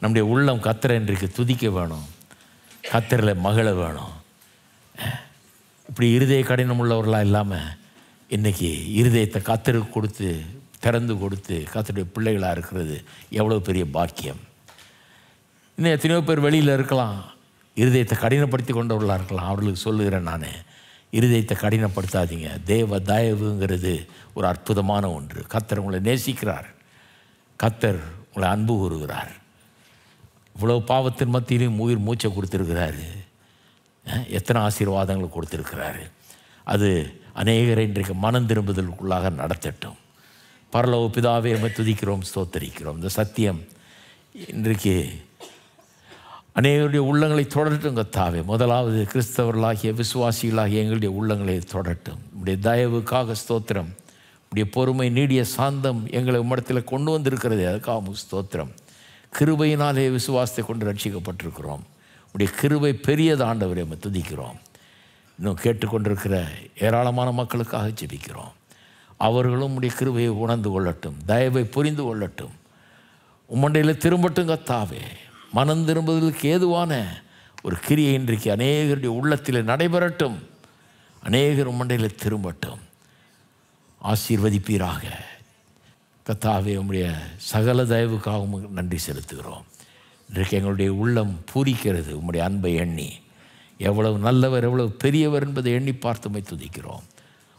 நம்முடைய உள்ளம் கத்திர இன்றைக்கு துதிக்க வேணும் கத்திரில் மகள வேணும் இப்படி இருதய கடினம் உள்ளவர்களாக இல்லாமல் இன்றைக்கி இருதயத்தை கத்தருக்கு கொடுத்து திறந்து கொடுத்து கத்தருடைய பிள்ளைகளாக இருக்கிறது எவ்வளோ பெரிய பாக்கியம் இன்னும் எத்தனையோ பேர் வெளியில் இருக்கலாம் இருதயத்தை கடினப்படுத்தி கொண்டவர்களாக இருக்கலாம் அவர்களுக்கு சொல்லுகிறேன் நான் இருதயத்தை கடினப்படுத்தாதீங்க தேவ தயவுங்கிறது ஒரு அற்புதமான ஒன்று கத்தர் உங்களை நேசிக்கிறார் கத்தர் உங்களை அன்பு கூறுகிறார் இவ்வளோ பாவத்தின் மத்தியிலையும் உயிர் மூச்சை கொடுத்துருக்கிறாரு எத்தனை ஆசீர்வாதங்கள் கொடுத்துருக்கிறாரு அது அநேகரை இன்றைக்கு மனம் திரும்புதலுக்குள்ளாக நடத்தட்டும் பரலோ பிதாவே துதிக்கிறோம் ஸ்தோத்தரிக்கிறோம் இந்த சத்தியம் இன்றைக்கு அநேகருடைய உள்ளங்களை தொடரட்டும் கத்தாவே முதலாவது கிறிஸ்தவர்களாகிய விசுவாசிகளாகிய எங்களுடைய உள்ளங்களை தொடரட்டும் உடைய தயவுக்காக ஸ்தோத்திரம் உடைய பொறுமை நீடிய சாந்தம் எங்களை உம்மிடத்தில் கொண்டு வந்திருக்கிறது அதுக்காக ஸ்தோத்திரம் கிருபையினாலே விசுவாசத்தை கொண்டு ரட்சிக்கப்பட்டிருக்கிறோம் உடைய கிருபை பெரியதாண்டவரை நம்ம துதிக்கிறோம் இன்னும் கேட்டுக்கொண்டிருக்கிற ஏராளமான மக்களுக்காக ஜெபிக்கிறோம் அவர்களும் உடைய கிருபையை உணர்ந்து கொள்ளட்டும் தயவை புரிந்து கொள்ளட்டும் உம்மண்டையில் திரும்பட்டும் கத்தாவே மனம் திரும்புவதற்கு ஏதுவான ஒரு கிரியை இன்றைக்கு அநேகருடைய உள்ளத்தில் நடைபெறட்டும் அநேகர் மண்டையில் திரும்பட்டும் ஆசீர்வதிப்பீராக கத்தாவே உங்களுடைய சகல தயவுக்காகவும் நன்றி செலுத்துகிறோம் இன்றைக்கு எங்களுடைய உள்ளம் பூரிக்கிறது உங்களுடைய அன்பை எண்ணி எவ்வளவு நல்லவர் எவ்வளவு பெரியவர் என்பதை எண்ணி பார்த்துமை துதிக்கிறோம்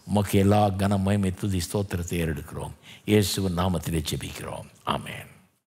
உமக்கு எல்லா கனமயமை துதி ஸ்தோத்திரத்தை ஏறெடுக்கிறோம் இயேசுவின் நாமத்திலே ஜெபிக்கிறோம் ஆமேன்